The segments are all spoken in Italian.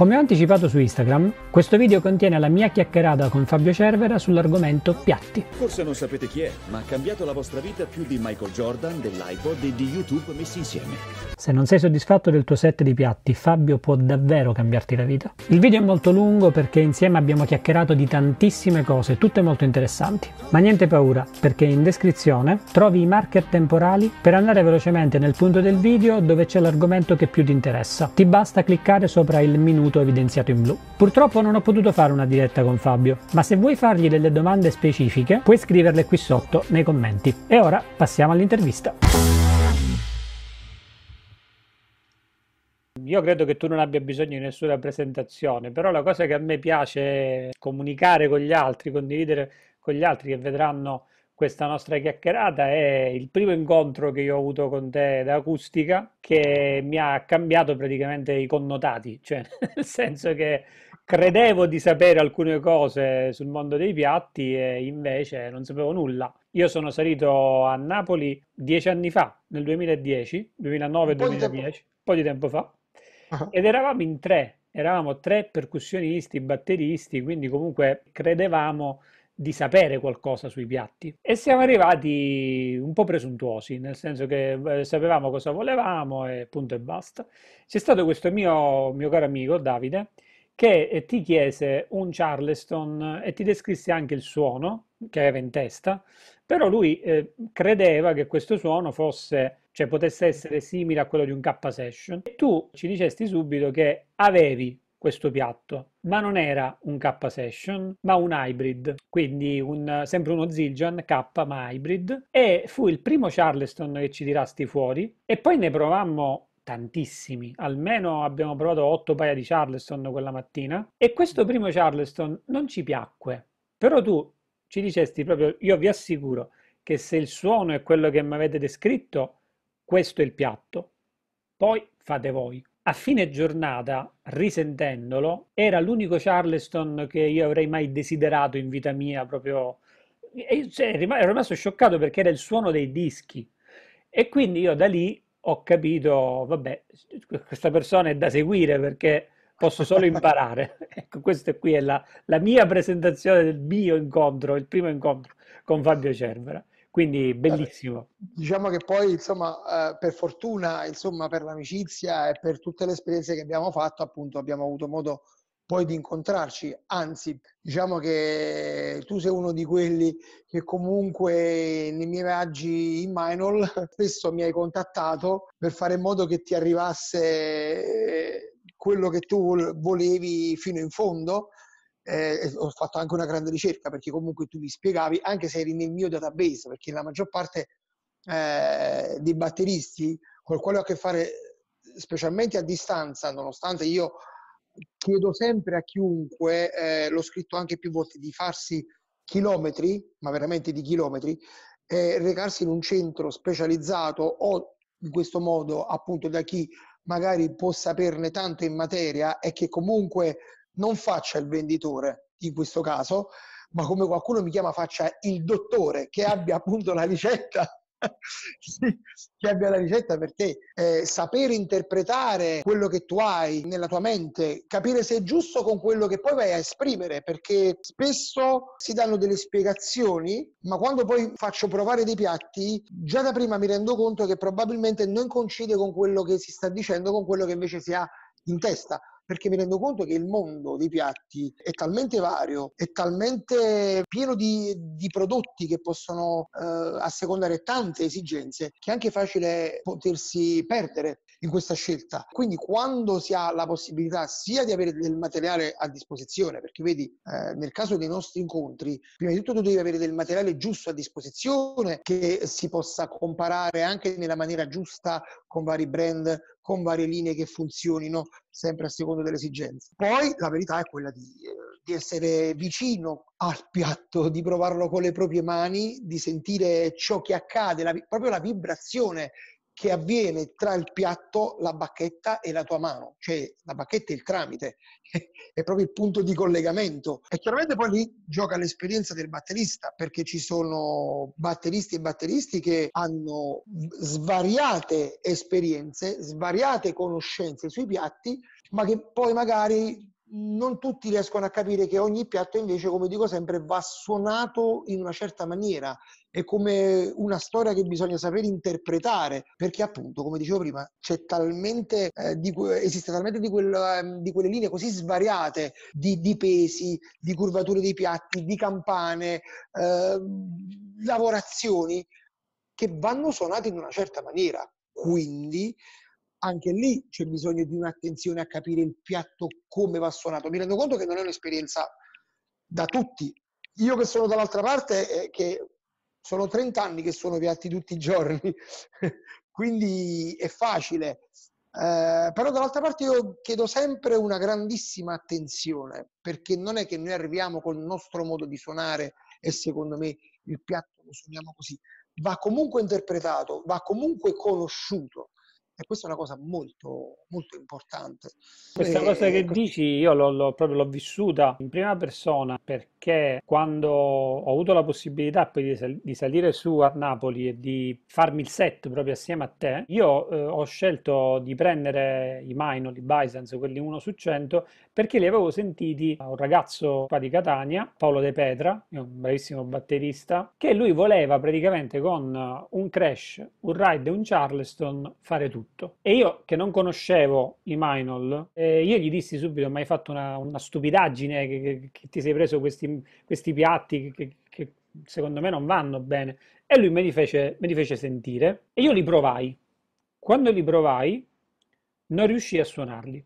Come ho anticipato su Instagram, questo video contiene la mia chiacchierata con Fabio Cervera sull'argomento piatti. Forse non sapete chi è, ma ha cambiato la vostra vita più di Michael Jordan, dell'iPod e di YouTube messi insieme. Se non sei soddisfatto del tuo set di piatti, Fabio può davvero cambiarti la vita. Il video è molto lungo perché insieme abbiamo chiacchierato di tantissime cose, tutte molto interessanti. Ma niente paura, perché in descrizione trovi i marker temporali per andare velocemente nel punto del video dove c'è l'argomento che più ti interessa. Ti basta cliccare sopra il minuto dovuto evidenziato in blu. Purtroppo non ho potuto fare una diretta con Fabio, ma se vuoi fargli delle domande specifiche puoi scriverle qui sotto nei commenti. E ora passiamo all'intervista. Io credo che tu non abbia bisogno di nessuna presentazione, però la cosa che a me piace è comunicare con gli altri, condividere con gli altri che vedranno questa nostra chiacchierata è il primo incontro che io ho avuto con te da acustica che mi ha cambiato praticamente i connotati, cioè nel senso che credevo di sapere alcune cose sul mondo dei piatti e invece non sapevo nulla. Io sono salito a Napoli dieci anni fa, nel 2010, 2009-2010, un po' di tempo fa, uh-huh. ed eravamo in tre, eravamo tre percussionisti, batteristi, quindi comunque credevamo di sapere qualcosa sui piatti e siamo arrivati un po' presuntuosi, nel senso che eh, sapevamo cosa volevamo e punto e basta. C'è stato questo mio, mio caro amico Davide che eh, ti chiese un Charleston e ti descrisse anche il suono che aveva in testa, però lui eh, credeva che questo suono fosse, cioè potesse essere simile a quello di un K-Session. E tu ci dicesti subito che avevi questo piatto, ma non era un K Session, ma un hybrid, quindi un, sempre uno Zildjian K ma hybrid, e fu il primo Charleston che ci tirasti fuori, e poi ne provammo tantissimi, almeno abbiamo provato otto paia di Charleston quella mattina, e questo primo Charleston non ci piacque, però tu ci dicesti proprio, io vi assicuro, che se il suono è quello che mi avete descritto, questo è il piatto. Poi fate voi. A fine giornata, risentendolo, era l'unico Charleston che io avrei mai desiderato in vita mia, proprio... Cioè, ero rimasto scioccato perché era il suono dei dischi. E quindi io da lì ho capito, vabbè, questa persona è da seguire perché posso solo imparare. ecco, questa qui è la, la mia presentazione del mio incontro, il primo incontro con Fabio Cervera. Quindi bellissimo. Diciamo che poi, insomma, eh, per fortuna, insomma, per l'amicizia e per tutte le esperienze che abbiamo fatto, appunto, abbiamo avuto modo poi di incontrarci. Anzi, diciamo che tu sei uno di quelli che comunque nei miei viaggi in minor spesso mi hai contattato per fare in modo che ti arrivasse eh, quello che tu volevi fino in fondo eh, ho fatto anche una grande ricerca perché comunque tu mi spiegavi, anche se eri nel mio database, perché la maggior parte eh, dei batteristi con il quale ho a che fare, specialmente a distanza, nonostante io chiedo sempre a chiunque, eh, l'ho scritto anche più volte, di farsi chilometri, ma veramente di chilometri, recarsi in un centro specializzato o in questo modo appunto da chi magari può saperne tanto in materia e che comunque non faccia il venditore in questo caso, ma come qualcuno mi chiama faccia il dottore che abbia appunto la ricetta che abbia la ricetta per te, eh, sapere interpretare quello che tu hai nella tua mente, capire se è giusto con quello che poi vai a esprimere, perché spesso si danno delle spiegazioni, ma quando poi faccio provare dei piatti, già da prima mi rendo conto che probabilmente non coincide con quello che si sta dicendo, con quello che invece si ha in testa perché mi rendo conto che il mondo dei piatti è talmente vario, è talmente pieno di, di prodotti che possono eh, assecondare tante esigenze, che è anche facile potersi perdere in questa scelta. Quindi quando si ha la possibilità sia di avere del materiale a disposizione, perché vedi, eh, nel caso dei nostri incontri, prima di tutto tu devi avere del materiale giusto a disposizione, che si possa comparare anche nella maniera giusta con vari brand, con varie linee che funzionino sempre a seconda delle esigenze. Poi la verità è quella di, eh, di essere vicino al piatto, di provarlo con le proprie mani, di sentire ciò che accade, la, proprio la vibrazione che avviene tra il piatto, la bacchetta e la tua mano, cioè la bacchetta è il tramite, è proprio il punto di collegamento. E chiaramente poi lì gioca l'esperienza del batterista, perché ci sono batteristi e batteristi che hanno svariate esperienze, svariate conoscenze sui piatti, ma che poi magari non tutti riescono a capire che ogni piatto invece, come dico sempre, va suonato in una certa maniera, è come una storia che bisogna sapere interpretare, perché appunto, come dicevo prima, talmente, eh, di, esiste talmente di, quel, ehm, di, quelle linee così svariate di, di, pesi, di curvature dei piatti, di campane, eh, lavorazioni, che vanno suonate in una certa maniera. Quindi anche lì c'è bisogno di un'attenzione a capire il piatto come va suonato. Mi rendo conto che non è un'esperienza da tutti. Io che sono dall'altra parte, eh, che sono 30 anni che sono piatti tutti i giorni, quindi è facile. Eh, però dall'altra parte io chiedo sempre una grandissima attenzione, perché non è che noi arriviamo con il nostro modo di suonare e secondo me il piatto lo suoniamo così, va comunque interpretato, va comunque conosciuto. E questa è una cosa molto, molto importante. Questa e... Eh, cosa che ecco. dici io l'ho, l'ho, proprio l'ho vissuta in prima persona perché quando ho avuto la possibilità poi di, sal- di salire su a Napoli e di farmi il set proprio assieme a te, io eh, ho scelto di prendere i Minor, i Bisons, quelli 1 su 100, perché li avevo sentiti da un ragazzo qua di Catania, Paolo De Petra, un bravissimo batterista, che lui voleva praticamente con un crash, un ride e un charleston fare tutto tutto. E io che non conoscevo i Minol, eh, io gli dissi subito: Ma hai fatto una, una stupidaggine che, che, che, ti sei preso questi, questi piatti che, che, secondo me non vanno bene. E lui me li, fece, me li fece sentire e io li provai. Quando li provai, non riuscii a suonarli,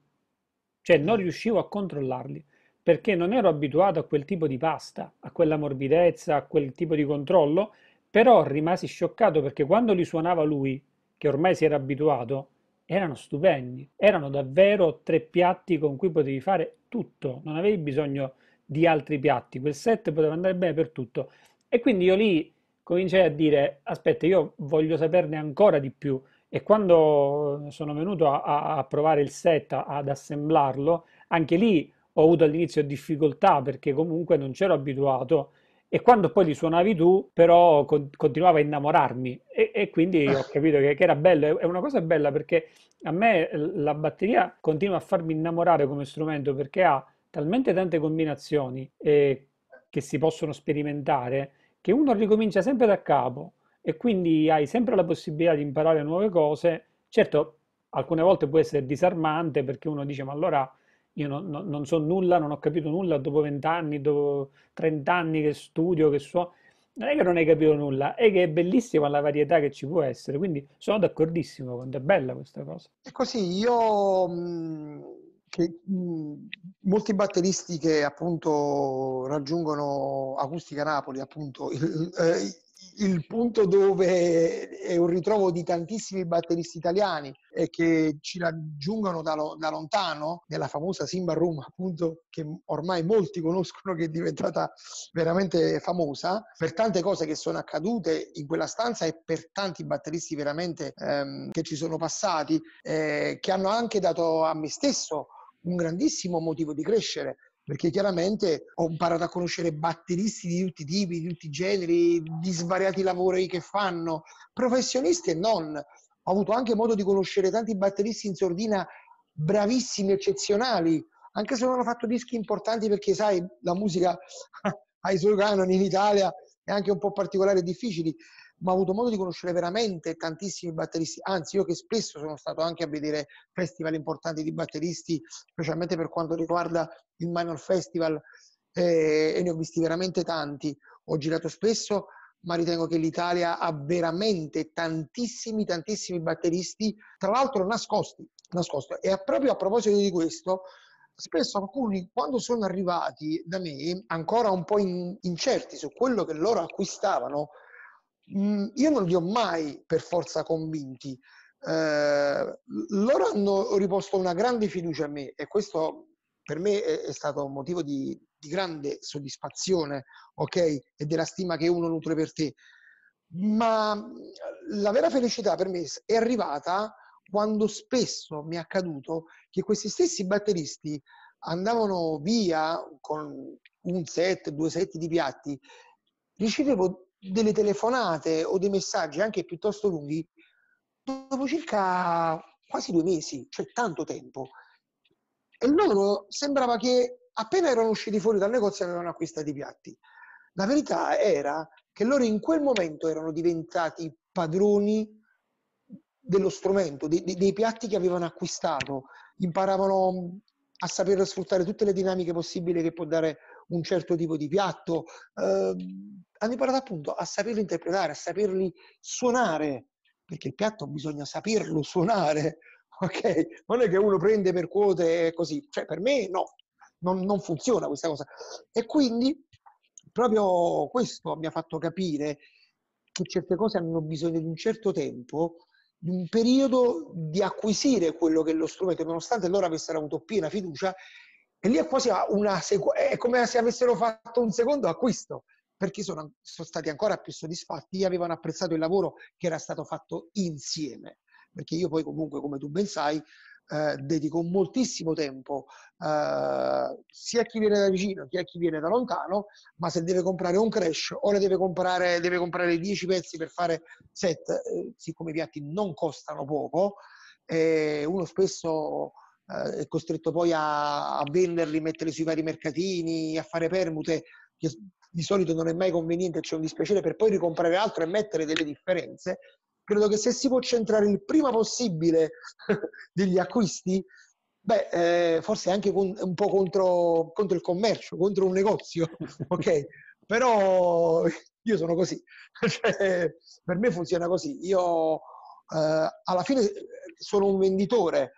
cioè non riuscivo a controllarli perché non ero abituato a quel tipo di pasta, a quella morbidezza, a quel tipo di controllo, però rimasi scioccato perché quando li suonava lui che ormai si era abituato, erano stupendi. Erano davvero tre piatti con cui potevi fare tutto, non avevi bisogno di altri piatti. Quel set poteva andare bene per tutto. E quindi io lì cominciai a dire, aspetta, io voglio saperne ancora di più. E quando sono venuto a, a provare il set, ad assemblarlo, anche lì ho avuto all'inizio difficoltà perché comunque non c'ero abituato e quando poi li suonavi tu, però con, continuavo a innamorarmi e, e quindi ho capito che, che, era bello. È una cosa bella perché a me la batteria continua a farmi innamorare come strumento perché ha talmente tante combinazioni eh, che si possono sperimentare che uno ricomincia sempre da capo e quindi hai sempre la possibilità di imparare nuove cose. Certo, alcune volte può essere disarmante perché uno dice ma allora io no, no, non so nulla, non ho capito nulla dopo vent'anni, dopo trent'anni che studio, che so, non è che non hai capito nulla, è che è bellissima la varietà che ci può essere, quindi sono d'accordissimo quanto è bella questa cosa. E così, io mm, che mm, molti batteristi che appunto raggiungono Acustica Napoli, appunto, il, eh, il punto dove è un ritrovo di tantissimi batteristi italiani e che ci raggiungono da, lo, da, lontano, nella famosa Simba Room, appunto, che ormai molti conoscono, che è diventata veramente famosa, per tante cose che sono accadute in quella stanza e per tanti batteristi veramente ehm, che ci sono passati, eh, che hanno anche dato a me stesso un grandissimo motivo di crescere perché chiaramente ho imparato a conoscere batteristi di tutti i tipi, di tutti i generi, di svariati lavori che fanno, professionisti e non. Ho avuto anche modo di conoscere tanti batteristi in sordina bravissimi, eccezionali, anche se non hanno fatto dischi importanti perché sai, la musica ha i suoi canoni in Italia è anche un po' particolari e difficili, ma ho avuto modo di conoscere veramente tantissimi batteristi, anzi io che spesso sono stato anche a vedere festival importanti di batteristi, specialmente per quanto riguarda il Minor Festival, eh, e ne ho visti veramente tanti, ho girato spesso, ma ritengo che l'Italia ha veramente tantissimi, tantissimi batteristi, tra l'altro nascosti. nascosti. E proprio a proposito di questo, spesso alcuni quando sono arrivati da me ancora un po' in, incerti su quello che loro acquistavano Mm, io non li ho mai per forza convinti. Eh, loro hanno riposto una grande fiducia a me e questo per me è, è stato un motivo di, di, grande soddisfazione, ok? E della stima che uno nutre per te. Ma mm, la vera felicità per me è arrivata quando spesso mi è accaduto che questi stessi batteristi andavano via con un set, due set di piatti, ricevevo delle telefonate o dei messaggi anche piuttosto lunghi dopo circa quasi due mesi, cioè tanto tempo. E loro sembrava che appena erano usciti fuori dal negozio avevano acquistato i piatti. La verità era che loro in quel momento erano diventati padroni dello strumento, dei, dei piatti che avevano acquistato, imparavano a saper sfruttare tutte le dinamiche possibili che può dare un certo tipo di piatto, eh, hanno imparato appunto a saperli interpretare, a saperli suonare, perché il piatto bisogna saperlo suonare, ok? Non è che uno prende per quote così, cioè per me no, non, non funziona questa cosa. E quindi proprio questo mi ha fatto capire che certe cose hanno bisogno di un certo tempo, di un periodo di acquisire quello che è lo strumento, nonostante loro avessero avuto piena fiducia e lì è quasi una sequ- è come se avessero fatto un secondo acquisto, perché sono, sono stati ancora più soddisfatti, e avevano apprezzato il lavoro che era stato fatto insieme. Perché io poi comunque, come tu ben sai, eh, dedico moltissimo tempo eh, sia a chi viene da vicino che a chi viene da lontano, ma se deve comprare un crash o ne deve comprare, deve comprare 10 pezzi per fare set, eh, siccome i piatti non costano poco, eh, uno spesso eh, è costretto poi a, a, venderli, metterli sui vari mercatini, a fare permute, che di solito non è mai conveniente, c'è cioè un dispiacere, per poi ricomprare altro e mettere delle differenze, credo che se si può centrare il prima possibile degli acquisti, beh, eh, forse anche con, un po' contro, contro, il commercio, contro un negozio, ok? Però io sono così, cioè, per me funziona così. Io eh, alla fine sono un venditore,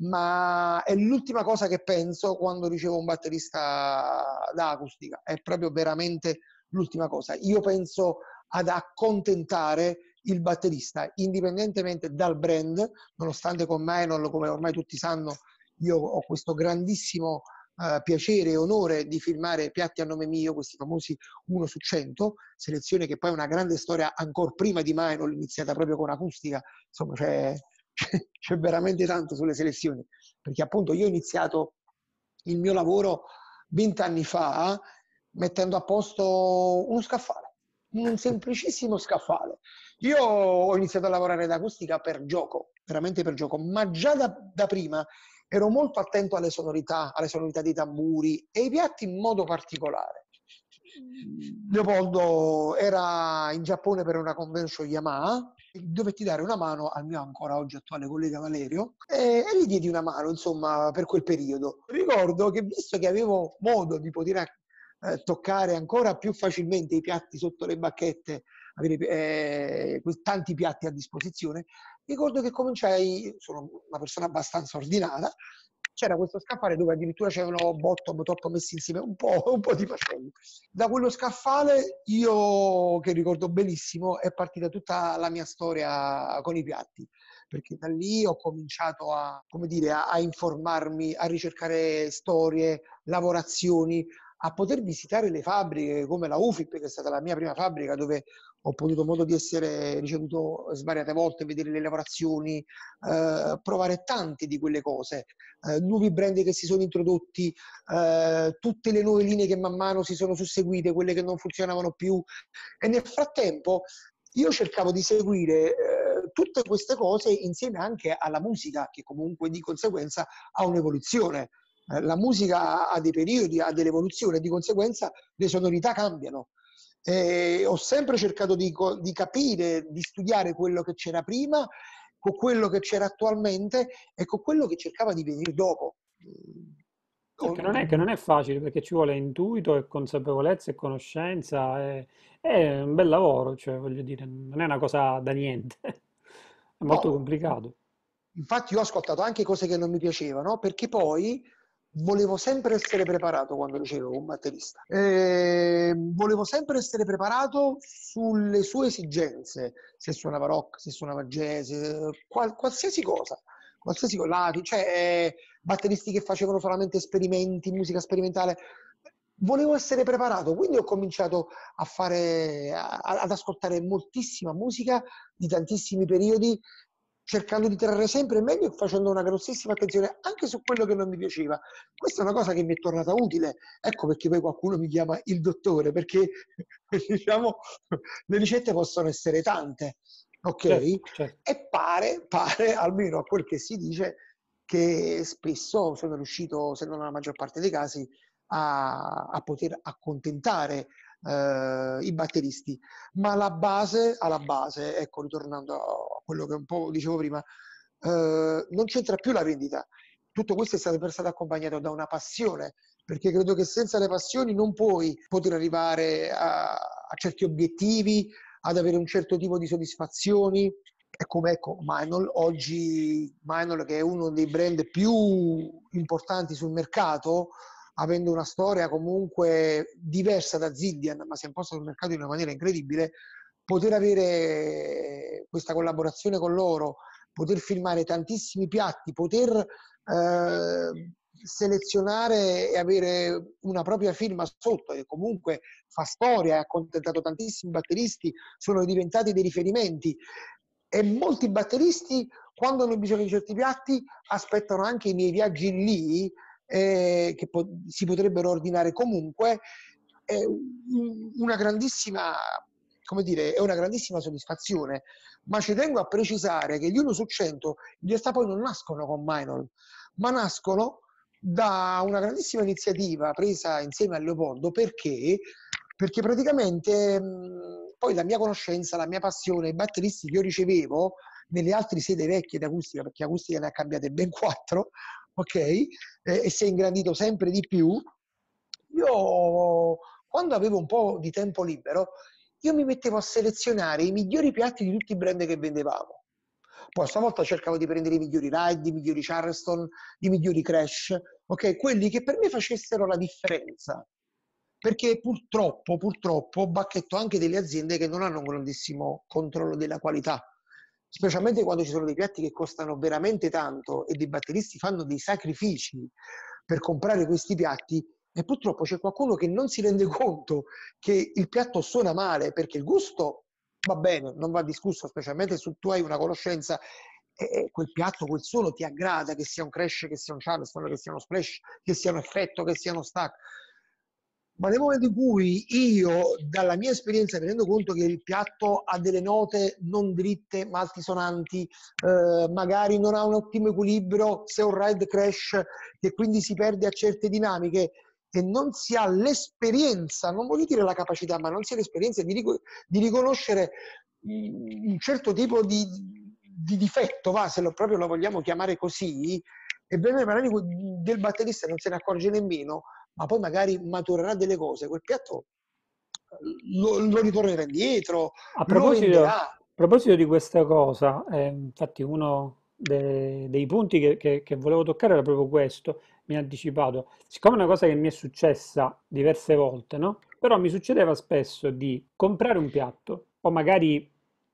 ma è l'ultima cosa che penso quando ricevo un batterista da acustica, è proprio veramente l'ultima cosa. Io penso ad accontentare il batterista, indipendentemente dal brand, nonostante con non lo, come ormai tutti sanno, io ho questo grandissimo eh, piacere e onore di filmare piatti a nome mio, questi famosi 1 su 100, selezione che poi è una grande storia ancora prima di Minor, iniziata proprio con acustica, insomma c'è... Cioè, c'è veramente tanto sulle selezioni, perché appunto io ho iniziato il mio lavoro vent'anni fa mettendo a posto uno scaffale, un semplicissimo scaffale. Io ho iniziato a lavorare da acustica per gioco, veramente per gioco, ma già da, da prima ero molto attento alle sonorità, alle sonorità dei tamburi e i piatti in modo particolare. Mm. Leopoldo era in Giappone per una convention Yamaha dovetti dare una mano al mio ancora oggi attuale collega Valerio e, e gli diedi una mano, insomma, per quel periodo. Ricordo che visto che avevo modo di poter eh, toccare ancora più facilmente i piatti sotto le bacchette, avere eh, tanti piatti a disposizione, ricordo che cominciai, sono una persona abbastanza ordinata, c'era questo scaffale dove addirittura c'erano bottom, top messi insieme, un po', un po di macelli. Da quello scaffale io, che ricordo benissimo, è partita tutta la mia storia con i piatti perché da lì ho cominciato a, dire, a, a, informarmi, a ricercare storie, lavorazioni, a poter visitare le fabbriche come la UFIP, che è stata la mia prima fabbrica dove ho potuto modo di essere ricevuto svariate volte, vedere le lavorazioni, eh, provare tante di quelle cose, eh, nuovi brand che si sono introdotti, eh, tutte le nuove linee che man mano si sono susseguite, quelle che non funzionavano più. E nel frattempo io cercavo di seguire eh, tutte queste cose insieme anche alla musica, che comunque di conseguenza ha un'evoluzione. Eh, la musica ha dei periodi, ha dell'evoluzione, di conseguenza le sonorità cambiano. Eh, ho sempre cercato di, di capire, di studiare quello che c'era prima, con quello che c'era attualmente e con quello che cercava di venire dopo. Che non, è, che non, è, facile perché ci vuole intuito e consapevolezza e conoscenza. E, è un bel lavoro, cioè, voglio dire, non è una cosa da niente, è molto no, complicato. Infatti, io ho ascoltato anche cose che non mi piacevano perché poi volevo sempre essere preparato quando ricevevo un batterista. Eh, volevo sempre essere preparato sulle sue esigenze, se suonava rock, se suonava jazz, eh, qual, qualsiasi cosa. Qualsiasi lati, cioè eh, batteristi che facevano solamente esperimenti, musica sperimentale. Volevo essere preparato, quindi ho cominciato a fare, a, ad ascoltare moltissima musica di tantissimi periodi cercando di trarre sempre meglio e facendo una grossissima attenzione anche su quello che non mi piaceva. Questa è una cosa che mi è tornata utile, ecco perché poi qualcuno mi chiama il dottore, perché diciamo le ricette possono essere tante, ok? Certo, certo. E pare, pare, almeno a quel che si dice, che spesso sono riuscito, se non nella maggior parte dei casi, a, a poter accontentare eh, i batteristi. Ma la base, alla base, ecco, ritornando a quello che un po' dicevo prima, eh, non c'entra più la vendita. Tutto questo è stato per stato accompagnato da una passione, perché credo che senza le passioni non puoi poter arrivare a, a certi obiettivi, ad avere un certo tipo di soddisfazioni. È come ecco, Minol, oggi Minol che è uno dei brand più importanti sul mercato, avendo una storia comunque diversa da Zidian, ma si è imposta sul mercato in una maniera incredibile, poter avere eh, questa collaborazione con loro, poter filmare tantissimi piatti, poter eh, selezionare e avere una propria firma sotto, che comunque fa storia, ha accontentato tantissimi batteristi, sono diventati dei riferimenti. E molti batteristi, quando hanno bisogno di certi piatti, aspettano anche i miei viaggi lì eh, che po- si potrebbero ordinare comunque, è una grandissima, come dire, è una grandissima soddisfazione. Ma ci tengo a precisare che gli 1 su 100 in realtà poi non nascono con Minor, ma nascono da una grandissima iniziativa presa insieme a Leopoldo perché perché praticamente mh, mm, poi la mia conoscenza, la mia passione, i batteristi che io ricevevo nelle altre sedi vecchie di acustica, perché acustica ne ha cambiate ben quattro, ok? Eh, e si è ingrandito sempre di più. Io, quando avevo un po' di tempo libero, io mi mettevo a selezionare i migliori piatti di tutti i brand che vendevamo. Poi stavolta cercavo di prendere i migliori ride, i migliori Charleston, i migliori crash, ok? Quelli che per me facessero la differenza. Perché purtroppo, purtroppo, bacchetto anche delle aziende che non hanno un grandissimo controllo della qualità specialmente quando ci sono dei piatti che costano veramente tanto e dei batteristi fanno dei sacrifici per comprare questi piatti e purtroppo c'è qualcuno che non si rende conto che il piatto suona male perché il gusto va bene, non va discusso, specialmente se tu hai una conoscenza e quel piatto, quel suono ti aggrada, che sia un crash, che sia un charleston, che sia uno splash, che sia un effetto, che sia uno stack ma nel momento in cui io, dalla mia esperienza, mi rendo conto che il piatto ha delle note non dritte ma altisonanti, eh, magari non ha un ottimo equilibrio, se un ride crash e quindi si perde a certe dinamiche e non si ha l'esperienza, non voglio dire la capacità, ma non si ha l'esperienza di, ric- di riconoscere un certo tipo di, di difetto, va, se lo, proprio lo vogliamo chiamare così, ebbene magari del batterista non se ne accorge nemmeno ma poi magari maturerà delle cose, quel piatto eh, lo, lo ritornerà indietro. A proposito, a proposito di questa cosa, eh, infatti uno dei, dei punti che, che, che, volevo toccare era proprio questo, mi ha anticipato, siccome è una cosa che mi è successa diverse volte, no? però mi succedeva spesso di comprare un piatto o magari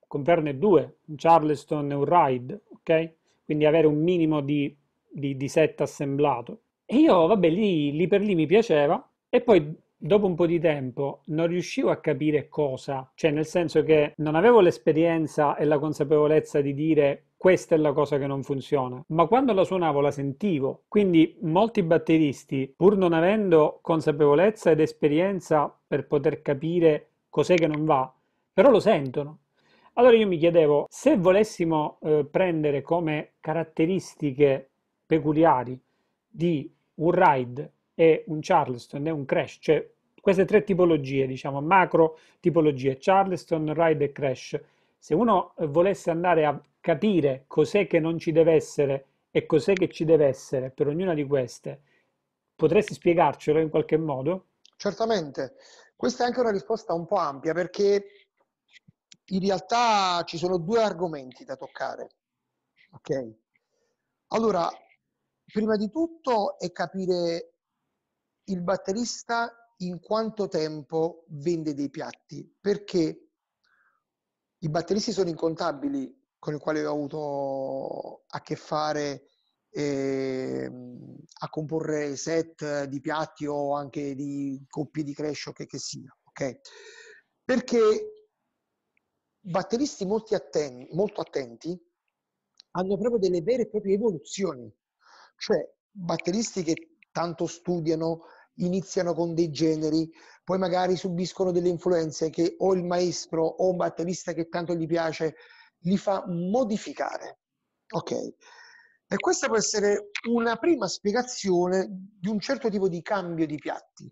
comprarne due, un Charleston e un Ride, ok? Quindi avere un minimo di, di, di set assemblato e io, vabbè, lì, lì per lì mi piaceva e poi dopo un po' di tempo non riuscivo a capire cosa, cioè nel senso che non avevo l'esperienza e la consapevolezza di dire questa è la cosa che non funziona, ma quando la suonavo la sentivo. Quindi molti batteristi, pur non avendo consapevolezza ed esperienza per poter capire cos'è che non va, però lo sentono. Allora io mi chiedevo, se volessimo eh, prendere come caratteristiche peculiari di un ride e un Charleston e un crash, cioè queste tre tipologie, diciamo, macro tipologie, Charleston, ride e crash. Se uno volesse andare a capire cos'è che non ci deve essere e cos'è che ci deve essere per ognuna di queste, potresti spiegarcelo in qualche modo? Certamente. Questa è anche una risposta un po' ampia perché in realtà ci sono due argomenti da toccare. Ok. Allora, prima di tutto è capire il batterista in quanto tempo vende dei piatti, perché i batteristi sono incontabili con i quali ho avuto a che fare eh, a comporre set di piatti o anche di coppie di crash o che, che sia, ok? Perché batteristi atten- molto attenti hanno proprio delle vere e proprie evoluzioni cioè batteristi che tanto studiano, iniziano con dei generi, poi magari subiscono delle influenze che o il maestro o un batterista che tanto gli piace li fa modificare. Ok? E questa può essere una prima spiegazione di un certo tipo di cambio di piatti.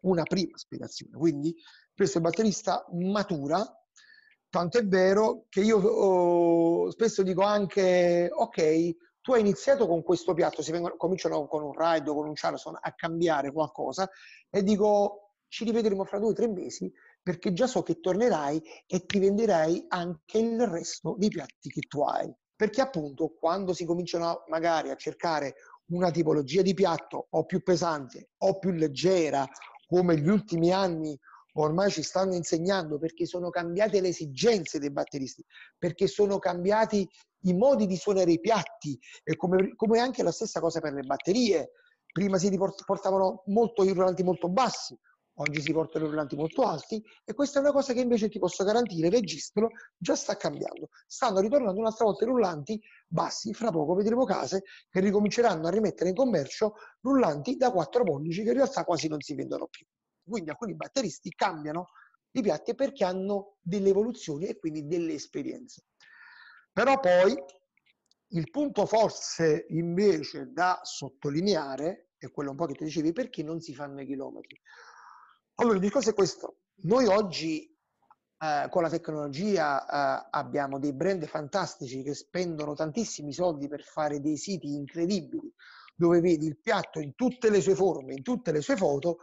Una prima spiegazione. Quindi questo è il batterista matura, tanto è vero che io oh, spesso dico anche, ok, tu hai iniziato con questo piatto, si vengono, cominciano con un ride o con un Charleston a cambiare qualcosa e dico ci rivedremo fra due o tre mesi perché già so che tornerai e ti venderai anche il resto dei piatti che tu hai. Perché appunto quando si cominciano magari a cercare una tipologia di piatto o più pesante o più leggera, come gli ultimi anni ormai ci stanno insegnando, perché sono cambiate le esigenze dei batteristi, perché sono cambiati i modi di suonare i piatti, come, come, anche la stessa cosa per le batterie. Prima si portavano molto i rullanti molto bassi, oggi si portano i rullanti molto alti e questa è una cosa che invece ti posso garantire, registro, già sta cambiando. Stanno ritornando un'altra volta i rullanti bassi, fra poco vedremo case che ricominceranno a rimettere in commercio rullanti da 4 pollici che in realtà quasi non si vendono più. Quindi alcuni batteristi cambiano i piatti perché hanno delle evoluzioni e quindi delle esperienze. Però poi il punto forse invece da sottolineare è quello un po' che ti dicevi, perché non si fanno i chilometri? Allora, il discorso è questo. Noi oggi eh, con la tecnologia eh, abbiamo dei brand fantastici che spendono tantissimi soldi per fare dei siti incredibili, dove vedi il piatto in tutte le sue forme, in tutte le sue foto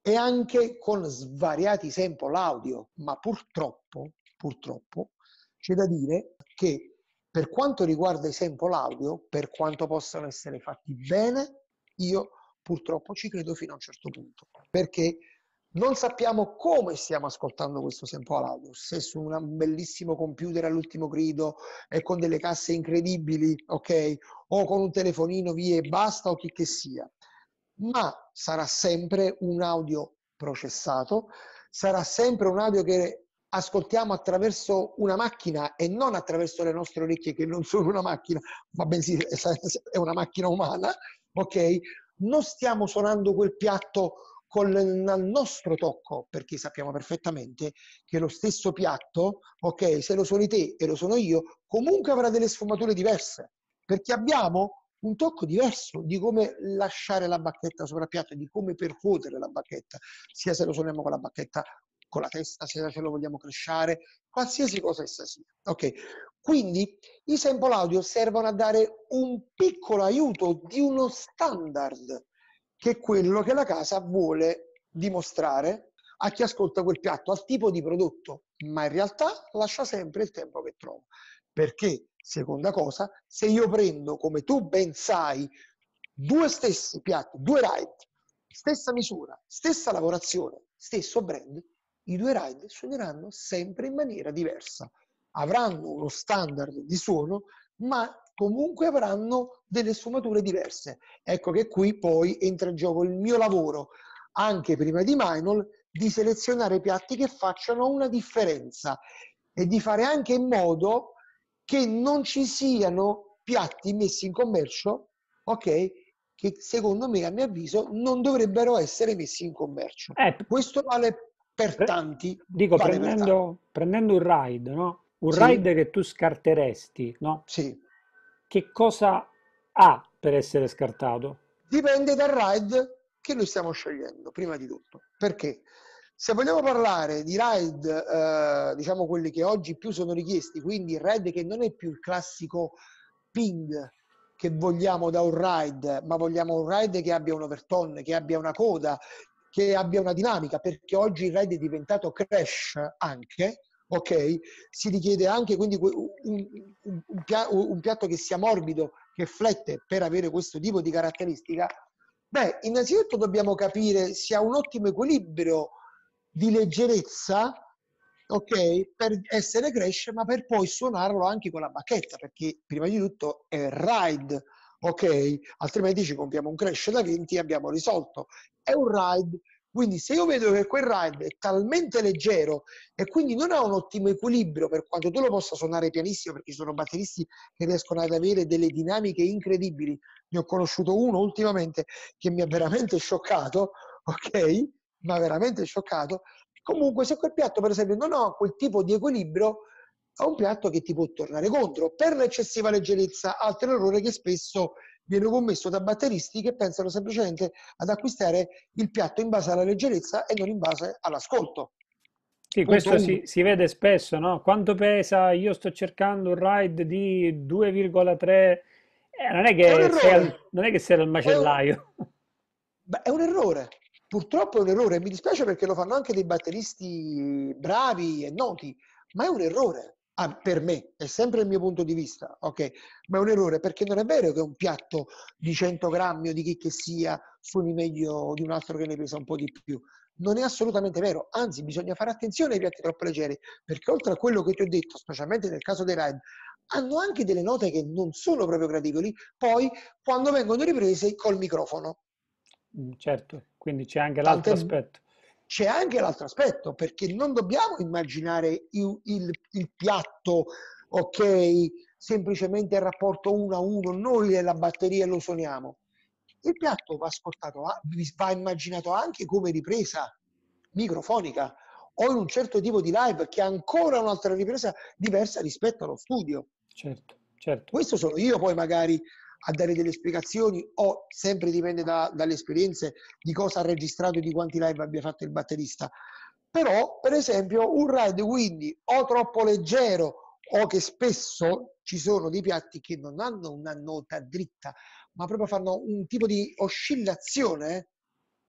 e anche con svariati sample audio, ma purtroppo, purtroppo c'è da dire che per quanto riguarda esempio l'audio, per quanto possano essere fatti bene, io purtroppo ci credo fino a un certo punto, perché non sappiamo come stiamo ascoltando questo tempo all'audio, se su un bellissimo computer all'ultimo grido e con delle casse incredibili, ok? O con un telefonino via e basta o chi che sia. Ma sarà sempre un audio processato, sarà sempre un audio che ascoltiamo attraverso una macchina e non attraverso le nostre orecchie che non sono una macchina, ma bensì è una macchina umana, ok? Non stiamo suonando quel piatto con il nostro tocco, perché sappiamo perfettamente che lo stesso piatto, ok, se lo suoni te e lo sono io, comunque avrà delle sfumature diverse, perché abbiamo un tocco diverso di come lasciare la bacchetta sopra il piatto, di come percuotere la bacchetta, sia se lo suoniamo con la bacchetta con la testa, se ce lo vogliamo cresciare, qualsiasi cosa essa sia. Ok? Quindi i sample audio servono a dare un piccolo aiuto di uno standard, che è quello che la casa vuole dimostrare a chi ascolta quel piatto, al tipo di prodotto, ma in realtà lascia sempre il tempo che trova. Perché, seconda cosa, se io prendo, come tu ben sai, due stessi piatti, due ride, stessa misura, stessa lavorazione, stesso brand, i due ride suoneranno sempre in maniera diversa. Avranno uno standard di suono, ma comunque avranno delle sfumature diverse. Ecco che qui poi entra in gioco il mio lavoro, anche prima di Minol, di selezionare piatti che facciano una differenza e di fare anche in modo che non ci siano piatti messi in commercio, ok? Che secondo me, a mio avviso, non dovrebbero essere messi in commercio. Eh. Questo vale per tanti. Dico, vale prendendo, tanti. prendendo, un ride, no? un sì. ride che tu scarteresti, no? sì. che cosa ha per essere scartato? Dipende dal ride che noi stiamo scegliendo, prima di tutto. Perché? Se vogliamo parlare di ride, eh, diciamo quelli che oggi più sono richiesti, quindi il ride che non è più il classico ping che vogliamo da un ride, ma vogliamo un ride che abbia un overton, che abbia una coda, che abbia una dinamica, perché oggi il RED è diventato crash anche, ok? Si richiede anche quindi un, un, un piatto che sia morbido, che flette per avere questo tipo di caratteristica. Beh, innanzitutto dobbiamo capire se ha un ottimo equilibrio di leggerezza, ok, per essere crash, ma per poi suonarlo anche con la bacchetta, perché prima di tutto è ride ok? Altrimenti ci compriamo un crash da 20 e abbiamo risolto. È un ride, quindi se io vedo che quel ride è talmente leggero e quindi non ha un ottimo equilibrio, per quanto tu lo possa suonare pianissimo, perché ci sono batteristi che riescono ad avere delle dinamiche incredibili, ne ho conosciuto uno ultimamente che mi ha veramente scioccato, ok? Ma veramente scioccato. Comunque se quel piatto per esempio non ha quel tipo di equilibrio, a un piatto che ti può tornare contro per l'eccessiva leggerezza, altro errore che spesso viene commesso da batteristi che pensano semplicemente ad acquistare il piatto in base alla leggerezza e non in base all'ascolto. Sì, questo si, si, vede spesso, no? Quanto pesa? Io sto cercando un ride di 2,3, eh, non, è che sei al, non è che sei al macellaio. beh, è un errore, purtroppo è un errore, mi dispiace perché lo fanno anche dei batteristi bravi e noti, ma è un errore ah, per me, è sempre il mio punto di vista, ok? Ma è un errore perché non è vero che un piatto di 100 grammi o di chi che sia suoni meglio di un altro che ne pesa un po' di più. Non è assolutamente vero, anzi bisogna fare attenzione ai piatti troppo leggeri, perché oltre a quello che ti ho detto, specialmente nel caso dei ride, hanno anche delle note che non sono proprio gradevoli, poi quando vengono riprese col microfono. Mm, certo, quindi c'è anche l'altro Tante... aspetto c'è anche l'altro aspetto, perché non dobbiamo immaginare il, il, il piatto, ok, semplicemente il rapporto uno a uno, noi e la batteria lo suoniamo. Il piatto va ascoltato, va immaginato anche come ripresa microfonica o in un certo tipo di live che ha ancora un'altra ripresa diversa rispetto allo studio. Certo, certo. Questo sono io poi magari a dare delle spiegazioni o sempre dipende da, dalle esperienze di cosa ha registrato e di quanti live abbia fatto il batterista. Però, per esempio, un ride quindi o troppo leggero o che spesso ci sono dei piatti che non hanno una nota dritta, ma proprio fanno un tipo di oscillazione,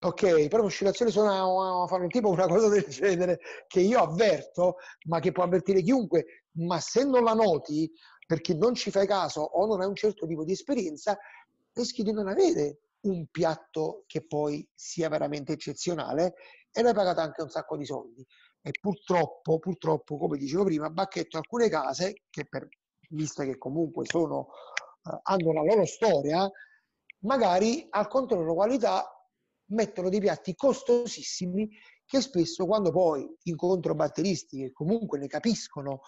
ok? Proprio oscillazione suona, fanno tipo una cosa del genere che io avverto, ma che può avvertire chiunque, ma se non la noti, perché non ci fai caso o non hai un certo tipo di esperienza, rischi di non avere un piatto che poi sia veramente eccezionale e l'hai pagato anche un sacco di soldi. E purtroppo, purtroppo, come dicevo prima, bacchetto alcune case che per vista che comunque sono, eh, hanno la loro storia, magari al controllo qualità mettono dei piatti costosissimi che spesso quando poi incontro batteristi che comunque ne capiscono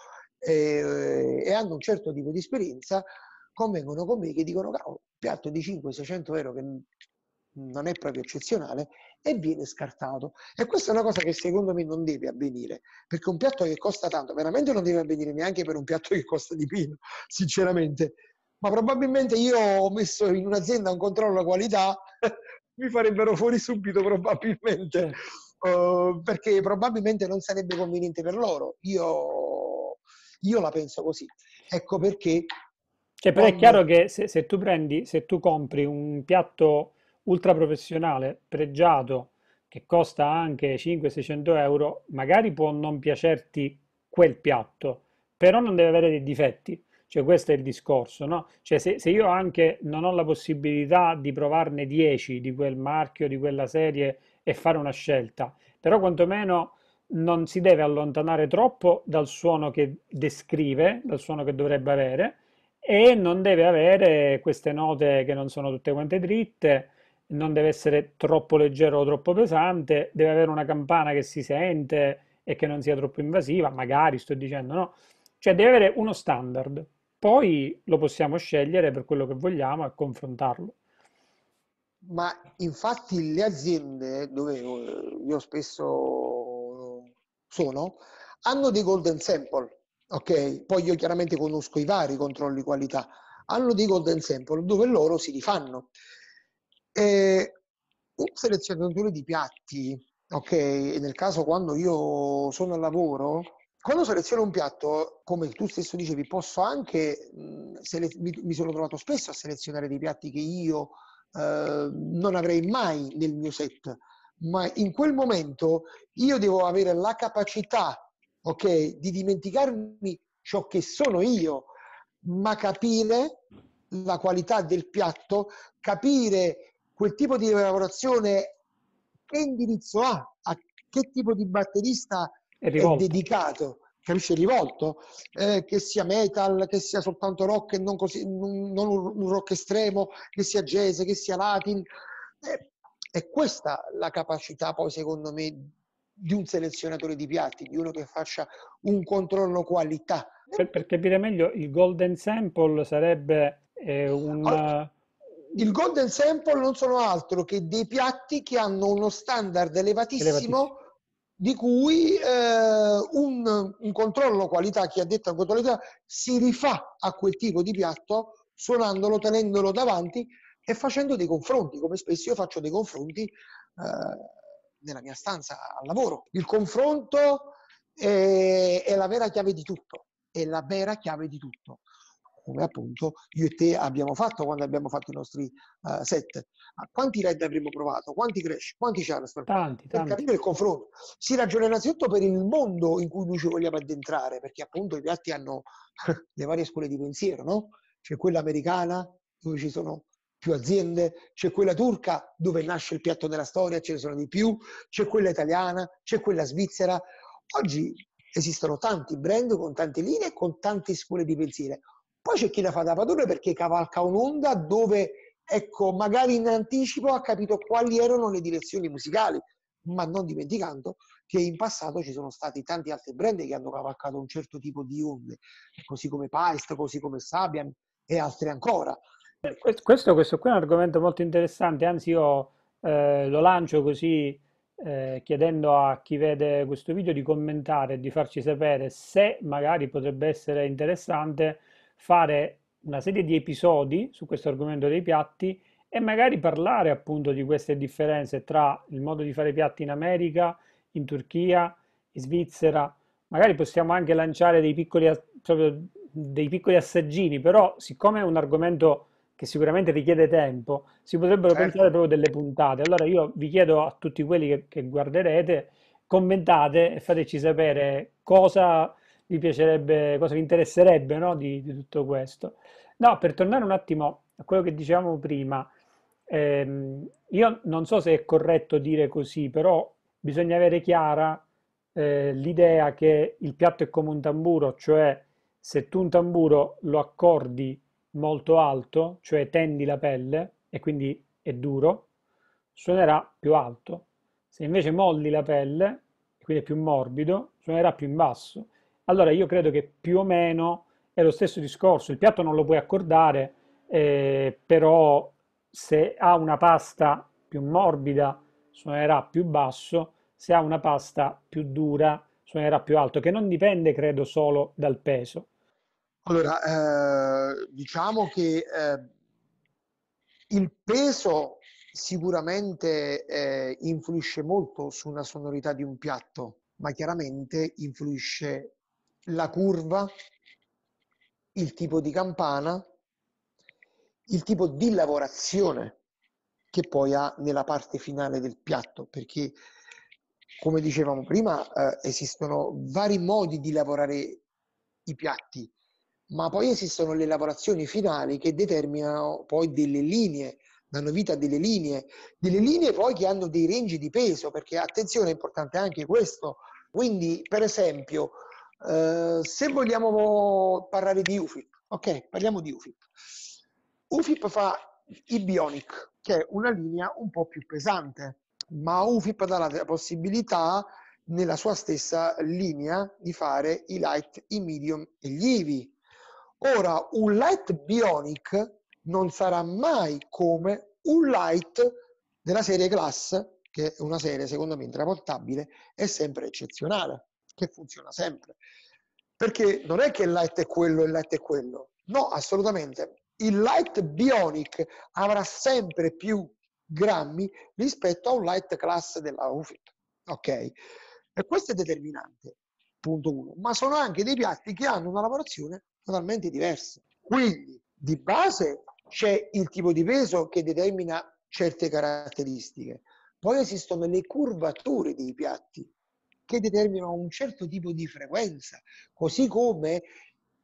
eh, e hanno un certo tipo di esperienza, convengono con me che dicono, cavolo, piatto di 500 600 euro che non è proprio eccezionale e viene scartato. E questa è una cosa che secondo me non deve avvenire, perché un piatto che costa tanto, veramente non deve avvenire neanche per un piatto che costa di meno, sinceramente. Ma probabilmente io ho messo in un'azienda un controllo qualità, mi farebbero fuori subito probabilmente, uh, perché probabilmente non sarebbe conveniente per loro. Io io la penso così. Ecco perché... Cioè, però quando... è chiaro che se, se, tu prendi, se tu compri un piatto ultra professionale, pregiato, che costa anche 500-600 euro, magari può non piacerti quel piatto, però non deve avere dei difetti. Cioè, questo è il discorso, no? Cioè, se, se, io anche non ho la possibilità di provarne 10 di quel marchio, di quella serie e fare una scelta, però quantomeno non si deve allontanare troppo dal suono che descrive, dal suono che dovrebbe avere e non deve avere queste note che non sono tutte quante dritte, non deve essere troppo leggero o troppo pesante, deve avere una campana che si sente e che non sia troppo invasiva, magari sto dicendo no, cioè deve avere uno standard, poi lo possiamo scegliere per quello che vogliamo e confrontarlo. Ma infatti le aziende dove io spesso sono, hanno dei golden sample, ok? Poi io chiaramente conosco i vari controlli qualità, hanno dei golden sample dove loro si rifanno. E un selezionatore di piatti, ok? Nel caso quando io sono al lavoro, quando seleziono un piatto, come tu stesso dicevi, posso anche, mh, mi, mi, sono trovato spesso a selezionare dei piatti che io eh, non avrei mai nel mio set ma in quel momento io devo avere la capacità, ok, di dimenticarmi ciò che sono io, ma capire la qualità del piatto, capire quel tipo di lavorazione che indirizzo ha, a che tipo di batterista è, è dedicato, capisce, rivolto, eh, che sia metal, che sia soltanto rock e non, così, non un rock estremo, che sia jazz, che sia latin. Eh, è questa la capacità poi secondo me di un selezionatore di piatti, di uno che faccia un controllo qualità. Per, per capire meglio, il golden sample sarebbe eh, un... Allora, il golden sample non sono altro che dei piatti che hanno uno standard elevatissimo, elevatissimo. di cui eh, un, un, controllo qualità, chi ha detto controllo qualità, si rifà a quel tipo di piatto suonandolo, tenendolo davanti e facendo dei confronti, come spesso io faccio dei confronti eh, nella mia stanza al lavoro. Il confronto è, è la vera chiave di tutto, è la vera chiave di tutto come appunto io e te abbiamo fatto quando abbiamo fatto i nostri uh, set. Quanti red avremo provato? Quanti crash? Quanti charles? Tanti, per tanti. capire il confronto. Si ragiona innanzitutto per il mondo in cui noi ci vogliamo addentrare, perché appunto gli altri hanno le varie scuole di pensiero, no? C'è quella americana dove ci sono più aziende, c'è quella turca dove nasce il piatto della storia, ce ne sono di più, c'è quella italiana, c'è quella svizzera. Oggi esistono tanti brand con tante linee e con tante scuole di pensiero. Poi c'è chi la fa da padrone perché cavalca un'onda dove, ecco, magari in anticipo ha capito quali erano le direzioni musicali, ma non dimenticando che in passato ci sono stati tanti altri brand che hanno cavalcato un certo tipo di onde, così come Paist, così come Sabian e altri ancora. Eh, questo, questo qui è un argomento molto interessante, anzi io eh, lo lancio così eh, chiedendo a chi vede questo video di commentare, di farci sapere se magari potrebbe essere interessante fare una serie di episodi su questo argomento dei piatti e magari parlare appunto di queste differenze tra il modo di fare piatti in America, in Turchia, in Svizzera. Magari possiamo anche lanciare dei piccoli, proprio, dei piccoli assaggini, però siccome è un argomento che sicuramente richiede tempo, si potrebbero certo. pensare proprio delle puntate. Allora io vi chiedo a tutti quelli che, che guarderete, commentate e fateci sapere cosa vi piacerebbe, cosa vi interesserebbe no, di, di, tutto questo. No, per tornare un attimo a quello che dicevamo prima, ehm, io non so se è corretto dire così, però bisogna avere chiara eh, l'idea che il piatto è come un tamburo, cioè se tu un tamburo lo accordi molto alto, cioè tendi la pelle e quindi è duro, suonerà più alto. Se invece molli la pelle, quindi è più morbido, suonerà più in basso. Allora io credo che più o meno è lo stesso discorso, il piatto non lo puoi accordare, eh, però se ha una pasta più morbida suonerà più basso, se ha una pasta più dura suonerà più alto, che non dipende credo solo dal peso. Allora, eh, diciamo che eh, il peso sicuramente eh, influisce molto sulla sonorità di un piatto, ma chiaramente influisce la curva, il tipo di campana, il tipo di lavorazione che poi ha nella parte finale del piatto, perché come dicevamo prima eh, esistono vari modi di lavorare i piatti ma poi esistono le lavorazioni finali che determinano poi delle linee, danno vita a delle linee, delle linee poi che hanno dei range di peso, perché attenzione è importante anche questo. Quindi, per esempio, eh, se vogliamo parlare di UFIP, ok, parliamo di UFIP. UFIP fa i Bionic, che è una linea un po' più pesante, ma UFIP dà la possibilità nella sua stessa linea di fare i light, i medium e gli heavy Ora, un light bionic non sarà mai come un light della serie Class, che è una serie secondo me intramontabile, è sempre eccezionale, che funziona sempre. Perché non è che il light è quello e il light è quello, no, assolutamente. Il light bionic avrà sempre più grammi rispetto a un light class della UFIT. Ok? E questo è determinante, punto uno. Ma sono anche dei piatti che hanno una lavorazione totalmente diverse. Quindi di base c'è il tipo di peso che determina certe caratteristiche, poi esistono le curvature dei piatti che determinano un certo tipo di frequenza, così come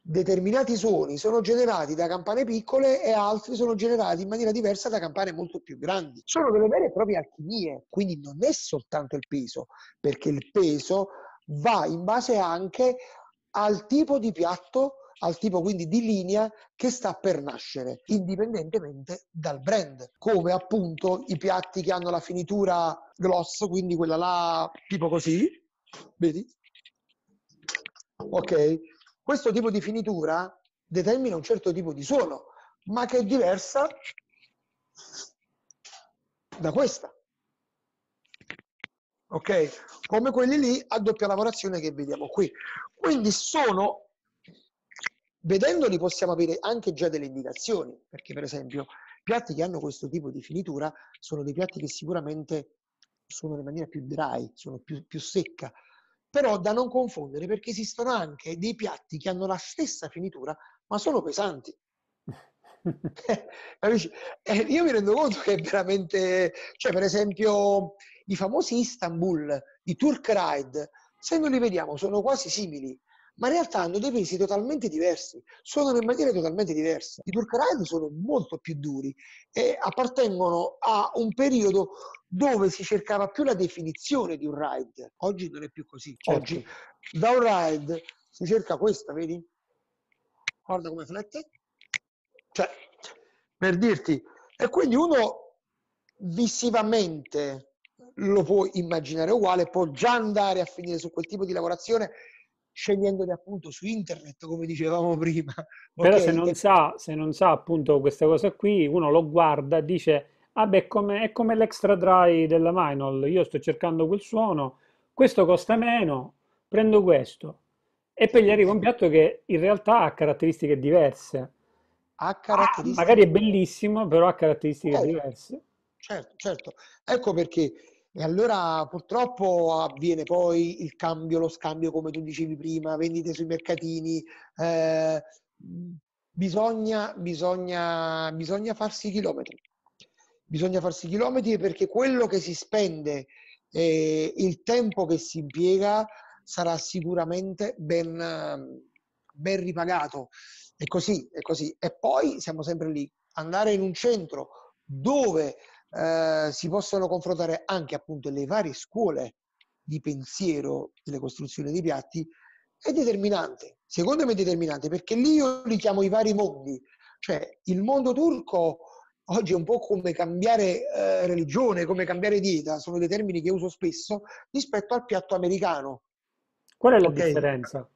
determinati suoni sono generati da campane piccole e altri sono generati in maniera diversa da campane molto più grandi. Sono delle vere e proprie alchimie, quindi non è soltanto il peso, perché il peso va in base anche al tipo di piatto al tipo quindi di linea che sta per nascere, indipendentemente dal brand, come appunto i piatti che hanno la finitura gloss, quindi quella là tipo così, vedi? Ok, questo tipo di finitura determina un certo tipo di suono, ma che è diversa da questa. Ok, come quelli lì a doppia lavorazione che vediamo qui. Quindi sono Vedendoli possiamo avere anche già delle indicazioni, perché per esempio piatti che hanno questo tipo di finitura sono dei piatti che sicuramente sono in maniera più dry, sono più, più secca, però da non confondere perché esistono anche dei piatti che hanno la stessa finitura ma sono pesanti. eh, io mi rendo conto che è veramente, cioè per esempio i famosi Istanbul, di Turk Ride, se non li vediamo sono quasi simili, ma in realtà hanno dei pesi totalmente diversi, sono in maniera totalmente diversa. I Turcarati sono molto più duri e appartengono a un periodo dove si cercava più la definizione di un ride. Oggi non è più così. Certo. Oggi da un ride si cerca questa, vedi? Guarda come flette. Cioè, per dirti, e quindi uno visivamente lo può immaginare uguale, può già andare a finire su quel tipo di lavorazione scegliendoli appunto su internet, come dicevamo prima. Però okay, se, non sa, se non sa appunto questa cosa qui, uno lo guarda e dice, ah beh, come, è come l'extra dry della Minol, io sto cercando quel suono, questo costa meno, prendo questo. E poi gli arriva un piatto che in realtà ha caratteristiche diverse. Ha caratteristiche... Ah, magari è bellissimo, però ha caratteristiche certo, diverse. Certo, certo. Ecco perché e allora purtroppo avviene poi il cambio, lo scambio come tu dicevi prima, vendite sui mercatini, eh, bisogna, bisogna, bisogna farsi chilometri, bisogna farsi chilometri perché quello che si spende, eh, il tempo che si impiega sarà sicuramente ben, ben ripagato. È così, è così. E poi siamo sempre lì, andare in un centro dove eh, si possono confrontare anche appunto le varie scuole di pensiero delle costruzioni dei piatti, è determinante, secondo me è determinante, perché lì io li chiamo i vari mondi, cioè il mondo turco oggi è un po' come cambiare eh, religione, come cambiare dieta, sono dei termini che uso spesso rispetto al piatto americano. Qual è la okay. differenza?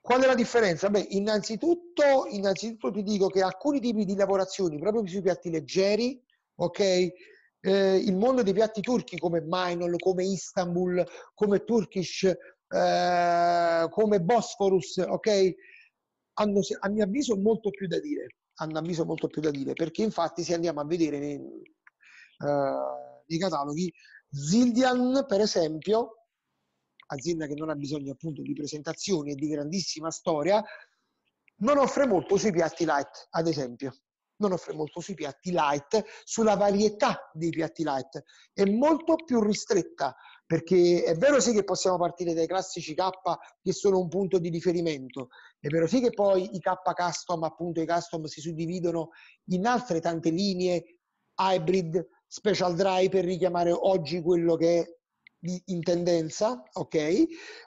Qual è la differenza? Beh, innanzitutto, innanzitutto, ti dico che alcuni tipi di lavorazioni, proprio sui piatti leggeri, ok? eh, il mondo dei piatti turchi come Mainol, come Istanbul, come Turkish, eh, come Bosphorus, ok? Hanno, a mio avviso, molto più da dire. Hanno avviso molto più da dire, perché infatti se andiamo a vedere nei, uh, nei cataloghi, Zildian, per esempio, azienda che non ha bisogno appunto di presentazioni e di grandissima storia, non offre molto sui piatti light, ad esempio non offre molto sui piatti light, sulla varietà dei piatti light. È molto più ristretta perché è vero sì che possiamo partire dai classici K che sono un punto di riferimento, è vero sì che poi i K custom, appunto i custom si suddividono in altre tante linee, hybrid, special dry per richiamare oggi quello che è di, intendenza, ok?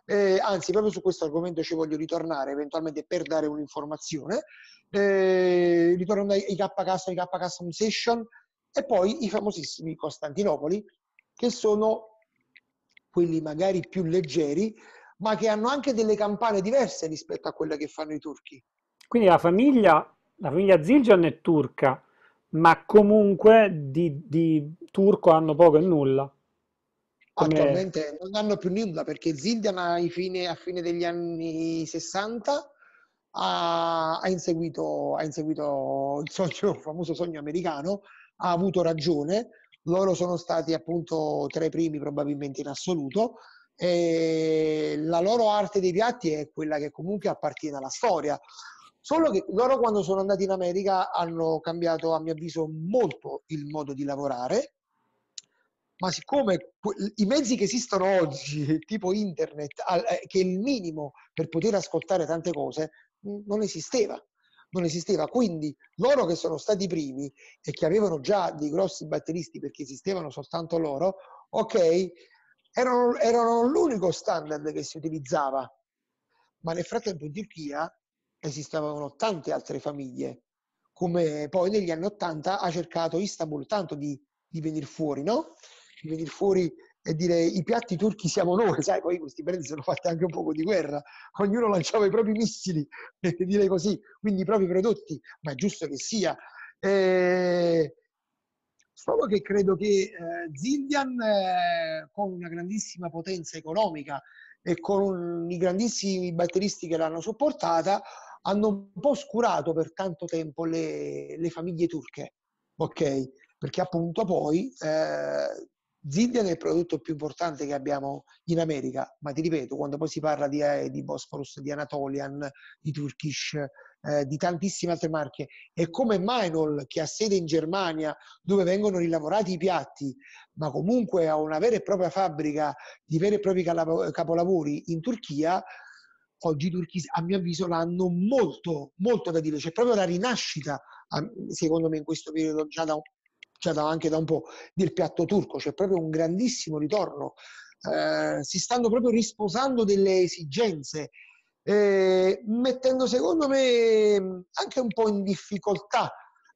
Eh, anzi, proprio su questo argomento ci voglio ritornare eventualmente per dare un'informazione. Eh, ritornando ai i ai KK Session e poi i famosissimi Costantinopoli, che sono quelli magari più leggeri, ma che hanno anche delle campane diverse rispetto a quelle che fanno i turchi. Quindi la famiglia, la famiglia Zildjian è turca, ma comunque di, di turco hanno poco e nulla. Come... Attualmente non hanno più nulla perché Zildan a fine, a fine degli anni 60 ha, ha, inseguito, ha inseguito il, sogno, il famoso sogno americano, ha avuto ragione, loro sono stati appunto tra i primi probabilmente in assoluto. E la loro arte dei piatti è quella che comunque appartiene alla storia. Solo che loro quando sono andati in America hanno cambiato, a mio avviso, molto il modo di lavorare ma siccome i mezzi che esistono oggi, tipo internet, eh, che è il minimo per poter ascoltare tante cose, non esisteva. Non esisteva. Quindi loro che sono stati i primi e che avevano già dei grossi batteristi perché esistevano soltanto loro, ok, erano, erano l'unico standard che si utilizzava. Ma nel frattempo in Turchia esistevano tante altre famiglie, come poi negli anni Ottanta ha cercato Istanbul tanto di, di venire fuori, no? venire fuori e dire i piatti turchi siamo noi, sai, poi questi prezzi sono fatti anche un poco di guerra, ognuno lanciava i propri missili, eh, direi così, quindi i propri prodotti, ma è giusto che sia. Eh, solo che credo che eh, Zindian, eh, con una grandissima potenza economica e con i grandissimi batteristi che l'hanno supportata, hanno un po' scurato per tanto tempo le, le famiglie turche, ok? Perché appunto poi eh, Zindian è il prodotto più importante che abbiamo in America, ma ti ripeto, quando poi si parla di, eh, di Bosphorus, di Anatolian, di Turkish, eh, di tantissime altre marche, e come Meinol che ha sede in Germania dove vengono rilavorati i piatti, ma comunque ha una vera e propria fabbrica di veri e propri capolavori in Turchia, oggi i turchi a mio avviso l'hanno molto, molto da dire, c'è proprio la rinascita secondo me in questo periodo già da un c'era cioè, anche da un po' del piatto turco, c'è proprio un grandissimo ritorno. Eh, si stanno proprio risposando delle esigenze, eh, mettendo secondo me anche un po' in difficoltà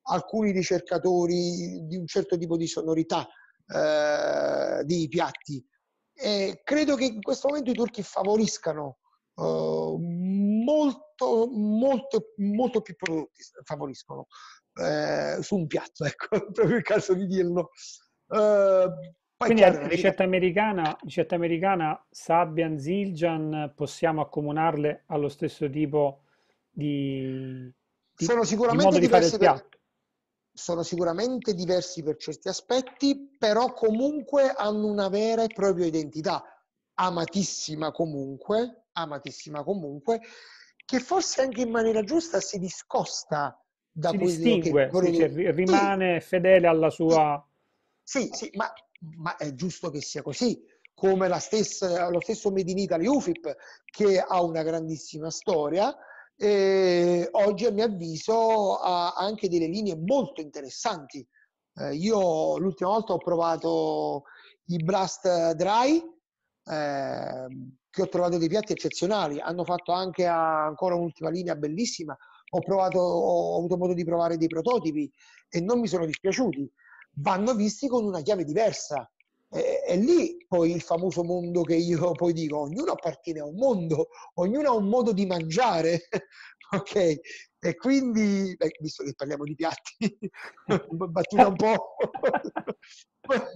alcuni ricercatori di un certo tipo di sonorità eh, di piatti. E credo che in questo momento i turchi favoriscano eh, molto, molto, molto più prodotti, favoriscono eh, su un piatto, ecco, proprio il caso di dirlo. Eh, quindi la ricetta americana, ricetta americana, Sabian, Ziljan, possiamo accomunarle allo stesso tipo di, di, sono sicuramente di diversi per, sono sicuramente diversi per certi aspetti, però comunque hanno una vera e propria identità, amatissima comunque, amatissima comunque, che forse anche in maniera giusta si discosta da si distingue, che... dice, rimane sì. fedele alla sua... Sì, sì, ma, ma è giusto che sia così, come stessa, lo stesso Made in Italy UFIP che ha una grandissima storia, e oggi a mio avviso ha anche delle linee molto interessanti. Eh, io l'ultima volta ho provato i Blast Dry, eh, che ho trovato dei piatti eccezionali, hanno fatto anche a, ancora un'ultima linea bellissima, ho, provato, ho avuto modo di provare dei prototipi e non mi sono dispiaciuti, vanno visti con una chiave diversa. E, e lì poi il famoso mondo che io poi dico, ognuno appartiene a un mondo, ognuno ha un modo di mangiare, ok? E quindi, beh, visto che parliamo di piatti, battuta un po',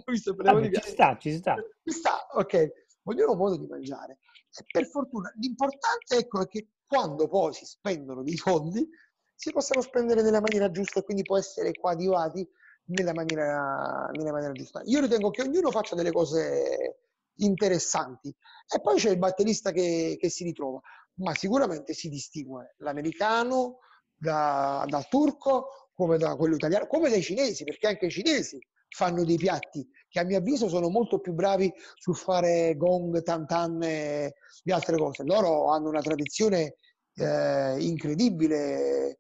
visto che Vabbè, di piatti, ci sta, ci sta. Ci sta, ok, ognuno ha un modo di mangiare. E per fortuna, l'importante ecco, è che quando poi si spendono dei fondi, si possano spendere nella maniera giusta e quindi può essere coadiuvati nella maniera, nella maniera giusta. Io ritengo che ognuno faccia delle cose interessanti e poi c'è il batterista che, che si ritrova, ma sicuramente si distingue l'americano da, dal turco come da quello italiano, come dai cinesi, perché anche i cinesi fanno dei piatti che a mio avviso sono molto più bravi sul fare gong, tantan e di altre cose. Loro hanno una tradizione eh, incredibile eh,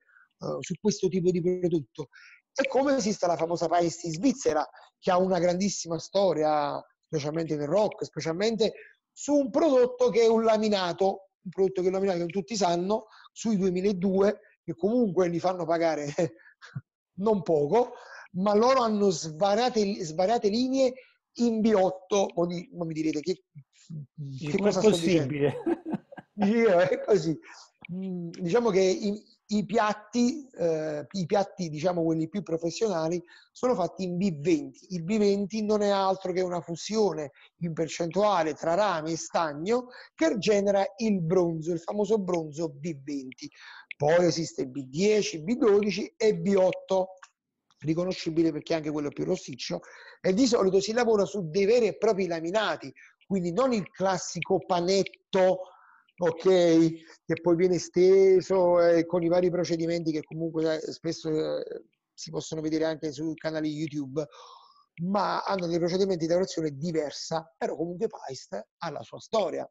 su questo tipo di prodotto. E come esiste la famosa paese in Svizzera, che ha una grandissima storia, specialmente nel rock, specialmente su un prodotto che è un laminato, un prodotto che è laminato, che tutti sanno, sui 2002, che comunque li fanno pagare non poco, ma loro hanno svariate, svariate linee in B8, o ma mi direte che, che cosa è possibile? yeah, è così. Mm, diciamo che i, i piatti, eh, i piatti, diciamo quelli più professionali, sono fatti in B20. Il B20 non è altro che una fusione in percentuale tra rame e stagno che genera il bronzo, il famoso bronzo B20. Poi esiste B10, B12 e B8 riconoscibile perché anche quello più rossiccio e di solito si lavora su dei veri e propri laminati quindi non il classico panetto ok che poi viene steso eh, con i vari procedimenti che comunque eh, spesso eh, si possono vedere anche sui canali youtube ma hanno dei procedimenti di lavorazione diversa però comunque Paiste ha la sua storia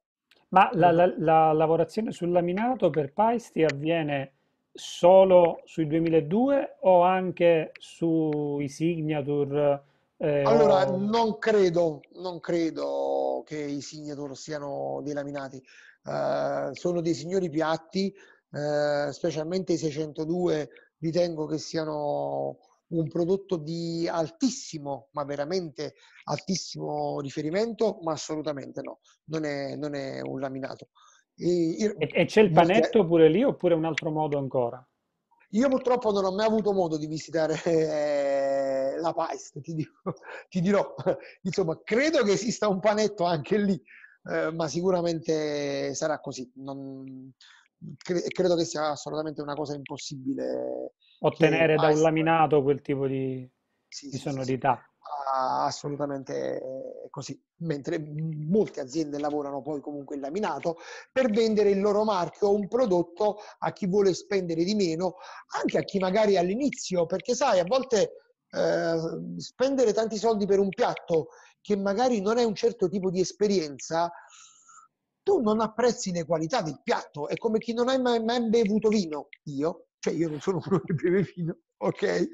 ma la, esatto. la, la lavorazione sul laminato per Paist avviene solo sui 2002 o anche sui Signature? Eh, allora, o... non, credo, non credo che i Signature siano dei laminati. Uh, eh, sono dei signori piatti, uh, specialmente i 602 ritengo che siano un prodotto di altissimo, ma veramente altissimo riferimento, ma assolutamente no, non è, non è un laminato. E, c'è il panetto pure lì oppure un altro modo ancora? Io purtroppo non ho mai avuto modo di visitare eh, la Paist, ti, ti, dirò. Insomma, credo che esista un panetto anche lì, eh, ma sicuramente sarà così. Non, cre- credo che sia assolutamente una cosa impossibile. Ottenere da un laminato quel tipo di, sì, di sonorità. Sì, sì. Ah, assolutamente eh, così, mentre molte aziende lavorano poi comunque in laminato per vendere il loro marchio o un prodotto a chi vuole spendere di meno, anche a chi magari all'inizio, perché sai, a volte eh, spendere tanti soldi per un piatto che magari non è un certo tipo di esperienza, tu non apprezzi le qualità del piatto, è come chi non ha mai, mai bevuto vino, io, cioè io non sono uno che beve vino, ok?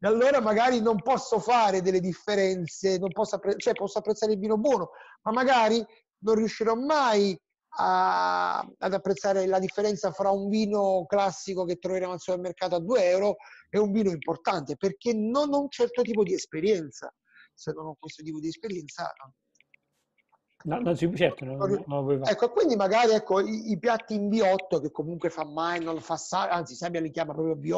e allora magari non posso fare delle differenze, posso appre- cioè posso apprezzare il vino buono, ma magari non riuscirò mai a, ad apprezzare la differenza fra un vino classico che troveremo al supermercato a 2 euro e un vino importante, perché non ho un certo tipo di esperienza. Se non ho questo tipo di esperienza, No, no, certo, non, non ecco, quindi magari ecco, i, i, piatti in b che comunque fa mai, non lo fa Sabia, anzi Sabia li chiama proprio b li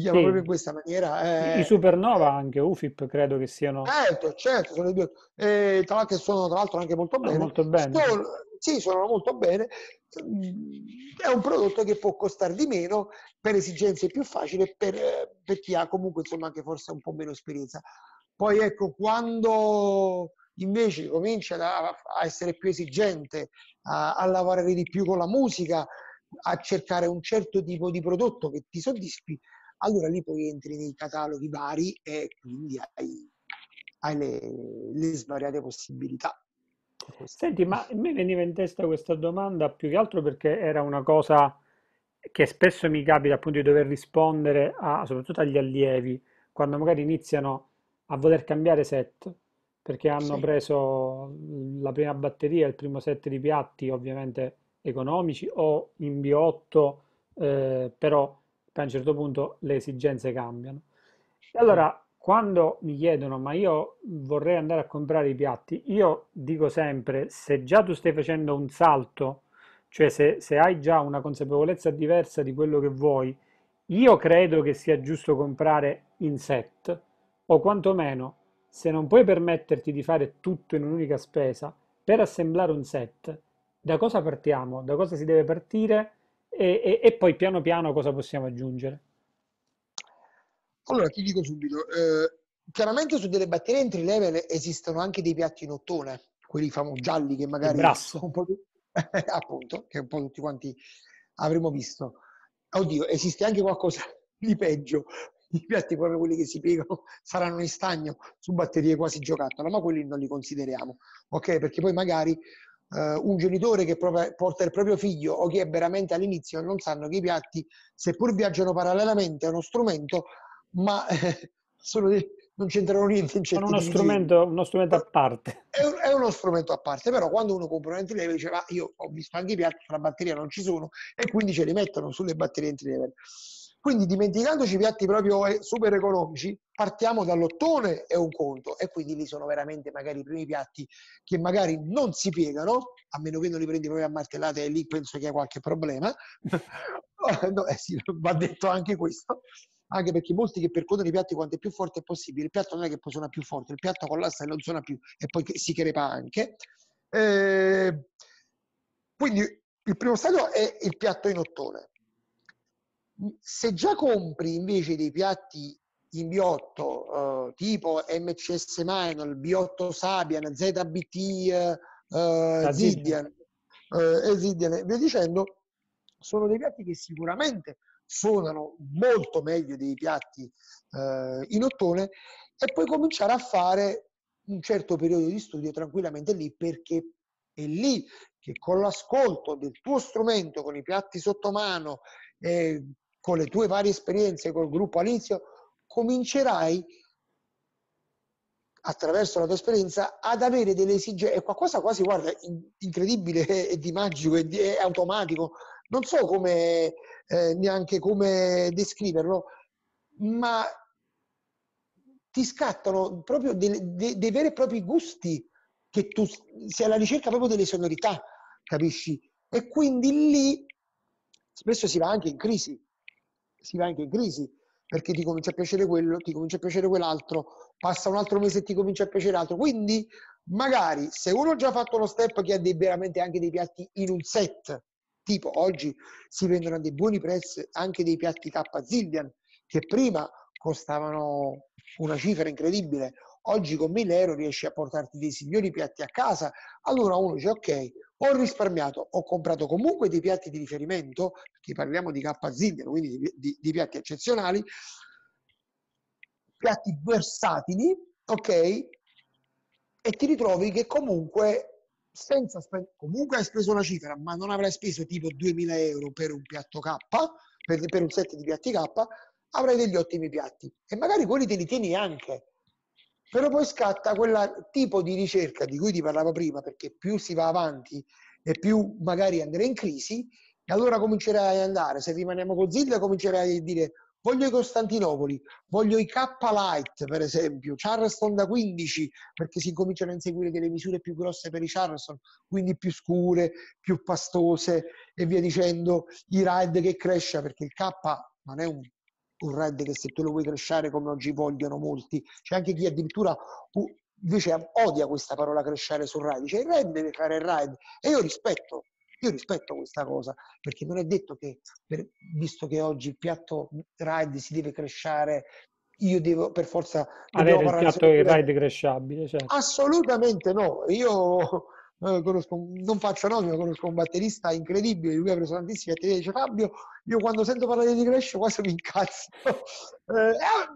chiama sì. proprio in questa maniera. Eh, I Supernova anche, UFIP credo che siano... Certo, certo, sono i due, eh, tra l'altro sono tra l'altro anche molto ah, bene. Molto bene. Sono, sì, sono molto bene. È un prodotto che può costare di meno per esigenze più facili per, per chi ha comunque insomma anche forse un po' meno esperienza. Poi ecco, quando invece comincia a, essere più esigente, a, a lavorare di più con la musica, a cercare un certo tipo di prodotto che ti soddisfi, allora lì poi entri nei cataloghi vari e quindi hai, hai le, le svariate possibilità. Senti, ma a me veniva in testa questa domanda più che altro perché era una cosa che spesso mi capita appunto di dover rispondere a, soprattutto agli allievi quando magari iniziano a voler cambiare set perché hanno sì. preso la prima batteria, il primo set di piatti ovviamente economici o in B8, eh, però a un certo punto le esigenze cambiano. Allora, quando mi chiedono ma io vorrei andare a comprare i piatti, io dico sempre se già tu stai facendo un salto, cioè se, se hai già una consapevolezza diversa di quello che vuoi, io credo che sia giusto comprare in set o quantomeno se non puoi permetterti di fare tutto in un'unica spesa, per assemblare un set, da cosa partiamo? Da cosa si deve partire? E, e, e poi piano piano cosa possiamo aggiungere? Allora, ti dico subito, eh, chiaramente su delle batterie entry level esistono anche dei piatti in ottone, quelli famosi gialli che magari... Un po' di... appunto, che un po' tutti quanti avremmo visto. Oddio, esiste anche qualcosa di peggio, i piatti proprio quelli che si piegano saranno in stagno su batterie quasi giocattolo, ma quelli non li consideriamo, ok? Perché poi magari Uh, un genitore che prov- porta il proprio figlio o chi è veramente all'inizio non sanno che i piatti, seppur viaggiano parallelamente, è uno strumento, ma eh, de- non c'entrano niente in certi uno strumento, uno strumento a parte. È, un- è, uno strumento a parte, però quando uno compra un entry dice, ma io ho visto anche i piatti, la batteria non ci sono, e quindi ce li mettono sulle batterie entry level. Quindi dimenticandoci i piatti proprio eh, super economici, partiamo dall'ottone è un conto e quindi lì sono veramente magari i primi piatti che magari non si piegano, a meno che non li prendi proprio a martellate e lì penso che hai qualche problema. no, eh sì, va detto anche questo anche perché molti che percuotono i piatti quanto è più forte possibile, il piatto non è che poi suona più forte, il piatto collassa e non suona più e poi si crepa anche. Eh, quindi il primo stadio è il piatto in ottone. Se già compri invece dei piatti in B8 eh, tipo MCS Minor, B8 Sabian, ZBT, Zidian, eh, eh Zidian eh, e via dicendo, sono dei piatti che sicuramente suonano molto meglio dei piatti eh, in ottone e puoi cominciare a fare un certo periodo di studio tranquillamente lì perché è lì che con l'ascolto del tuo strumento, con i piatti sotto mano, eh, con le tue varie esperienze col gruppo all'inizio, comincerai attraverso la tua esperienza ad avere delle esigenze, è qualcosa quasi, guarda, incredibile e di magico e di, è automatico, non so come eh, neanche come descriverlo, ma ti scattano proprio dei, dei, dei veri e propri gusti che tu sei alla ricerca proprio delle sonorità, capisci? E quindi lì spesso si va anche in crisi, si va anche in crisi perché ti comincia a piacere quello, ti comincia a piacere quell'altro, passa un altro mese e ti comincia a piacere altro. Quindi, magari se uno ha già fatto lo step che ha dei, veramente anche dei piatti in un set, tipo oggi si vendono a dei buoni prezzi anche dei piatti K Zillian, che prima costavano una cifra incredibile, oggi con 1000 euro riesci a portarti dei signori piatti a casa, allora uno dice ok, ho risparmiato, ho comprato comunque dei piatti di riferimento, perché parliamo di K Zindero, quindi di, di, di piatti eccezionali, piatti versatili, ok? E ti ritrovi che comunque senza spendere, comunque hai speso una cifra, ma non avrai speso tipo 2000 euro per un piatto K, per, per, un set di piatti K, avrai degli ottimi piatti e magari quelli te li tieni anche però poi scatta quel tipo di ricerca di cui ti parlavo prima, perché più si va avanti e più magari andrà in crisi, e allora comincerai ad andare, se rimaniamo con Zilda comincerai a dire voglio i Costantinopoli, voglio i K-Light per esempio, Charleston da 15 perché si cominciano a inseguire delle misure più grosse per i Charleston, quindi più scure, più pastose e via dicendo, i ride che cresce perché il K non è un un red che se tu lo vuoi crescere come oggi vogliono molti, c'è anche chi addirittura invece odia questa parola crescere sul ride, dice il red deve fare il ride e io rispetto, io rispetto questa cosa perché non è detto che per, visto che oggi il piatto ride si deve cresciare io devo per forza avere il piatto ride crescibile certo. assolutamente no io conosco, non faccio nomi, ma conosco un batterista incredibile, lui ha preso tantissimi e dice Fabio, io quando sento parlare di Crash quasi mi incazzo. Eh, ah,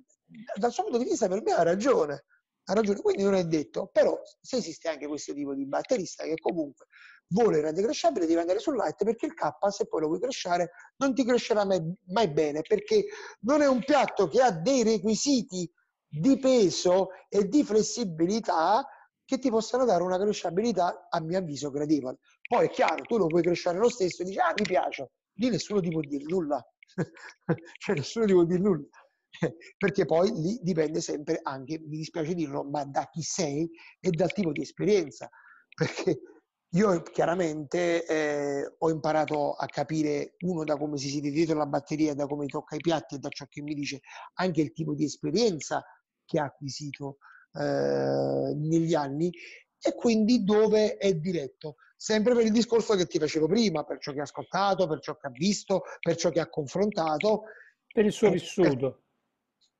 dal suo punto di vista per me ha ragione, ha ragione, quindi non è detto, però se esiste anche questo tipo di batterista che comunque vuole il rende cresciabile devi andare sul light perché il K se poi lo vuoi cresciare non ti crescerà mai, mai bene perché non è un piatto che ha dei requisiti di peso e di flessibilità che ti possano dare una cresciabilità, a mio avviso, gradevole. Poi è chiaro, tu lo puoi crescere lo stesso e dici, ah, mi piace. Lì nessuno ti può dire nulla. cioè, nessuno ti può dire nulla. Perché poi lì dipende sempre anche, mi dispiace dirlo, ma da chi sei e dal tipo di esperienza. Perché io chiaramente eh, ho imparato a capire uno da come si siede dietro la batteria, da come tocca i piatti e da ciò che mi dice anche il tipo di esperienza che ha acquisito eh, negli anni e quindi dove è diretto. Sempre per il discorso che ti facevo prima, per ciò che ha ascoltato, per ciò che ha visto, per ciò che ha confrontato. Per il suo eh, vissuto.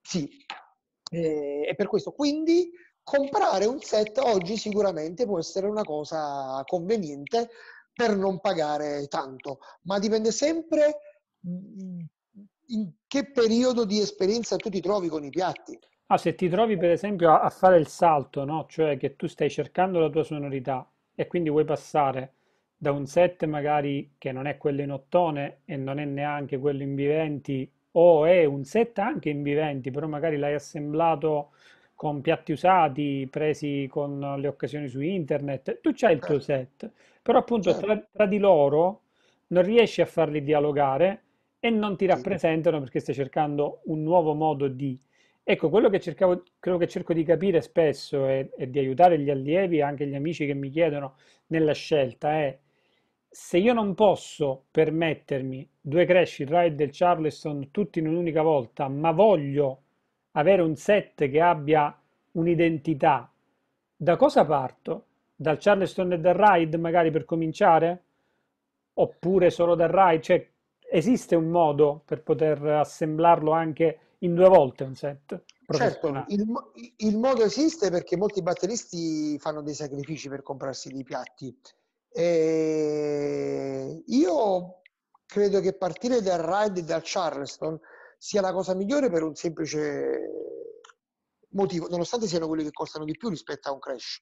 sì, eh, e per questo. Quindi comprare un set oggi sicuramente può essere una cosa conveniente per non pagare tanto, ma dipende sempre mm, in che periodo di esperienza tu ti trovi con i piatti. Ah, se ti trovi per esempio a, a fare il salto, no? Cioè che tu stai cercando la tua sonorità e quindi vuoi passare da un set magari che non è quello in ottone e non è neanche quello in viventi o è un set anche in viventi, però magari l'hai assemblato con piatti usati, presi con le occasioni su internet, tu c'hai il tuo certo. set, però appunto certo. tra, tra di loro non riesci a farli dialogare e non ti rappresentano perché stai cercando un nuovo modo di Ecco, quello che, cercavo, quello che cerco di capire spesso e di aiutare gli allievi e anche gli amici che mi chiedono nella scelta è se io non posso permettermi due crash, il ride del Charleston tutti in un'unica volta, ma voglio avere un set che abbia un'identità, da cosa parto? Dal Charleston e dal ride magari per cominciare? Oppure solo dal ride? Cioè esiste un modo per poter assemblarlo anche in due volte un set. Certo, il, il, modo esiste perché molti batteristi fanno dei sacrifici per comprarsi dei piatti. E eh, io credo che partire dal ride e dal Charleston sia la cosa migliore per un semplice motivo, nonostante siano quelli che costano di più rispetto a un crash.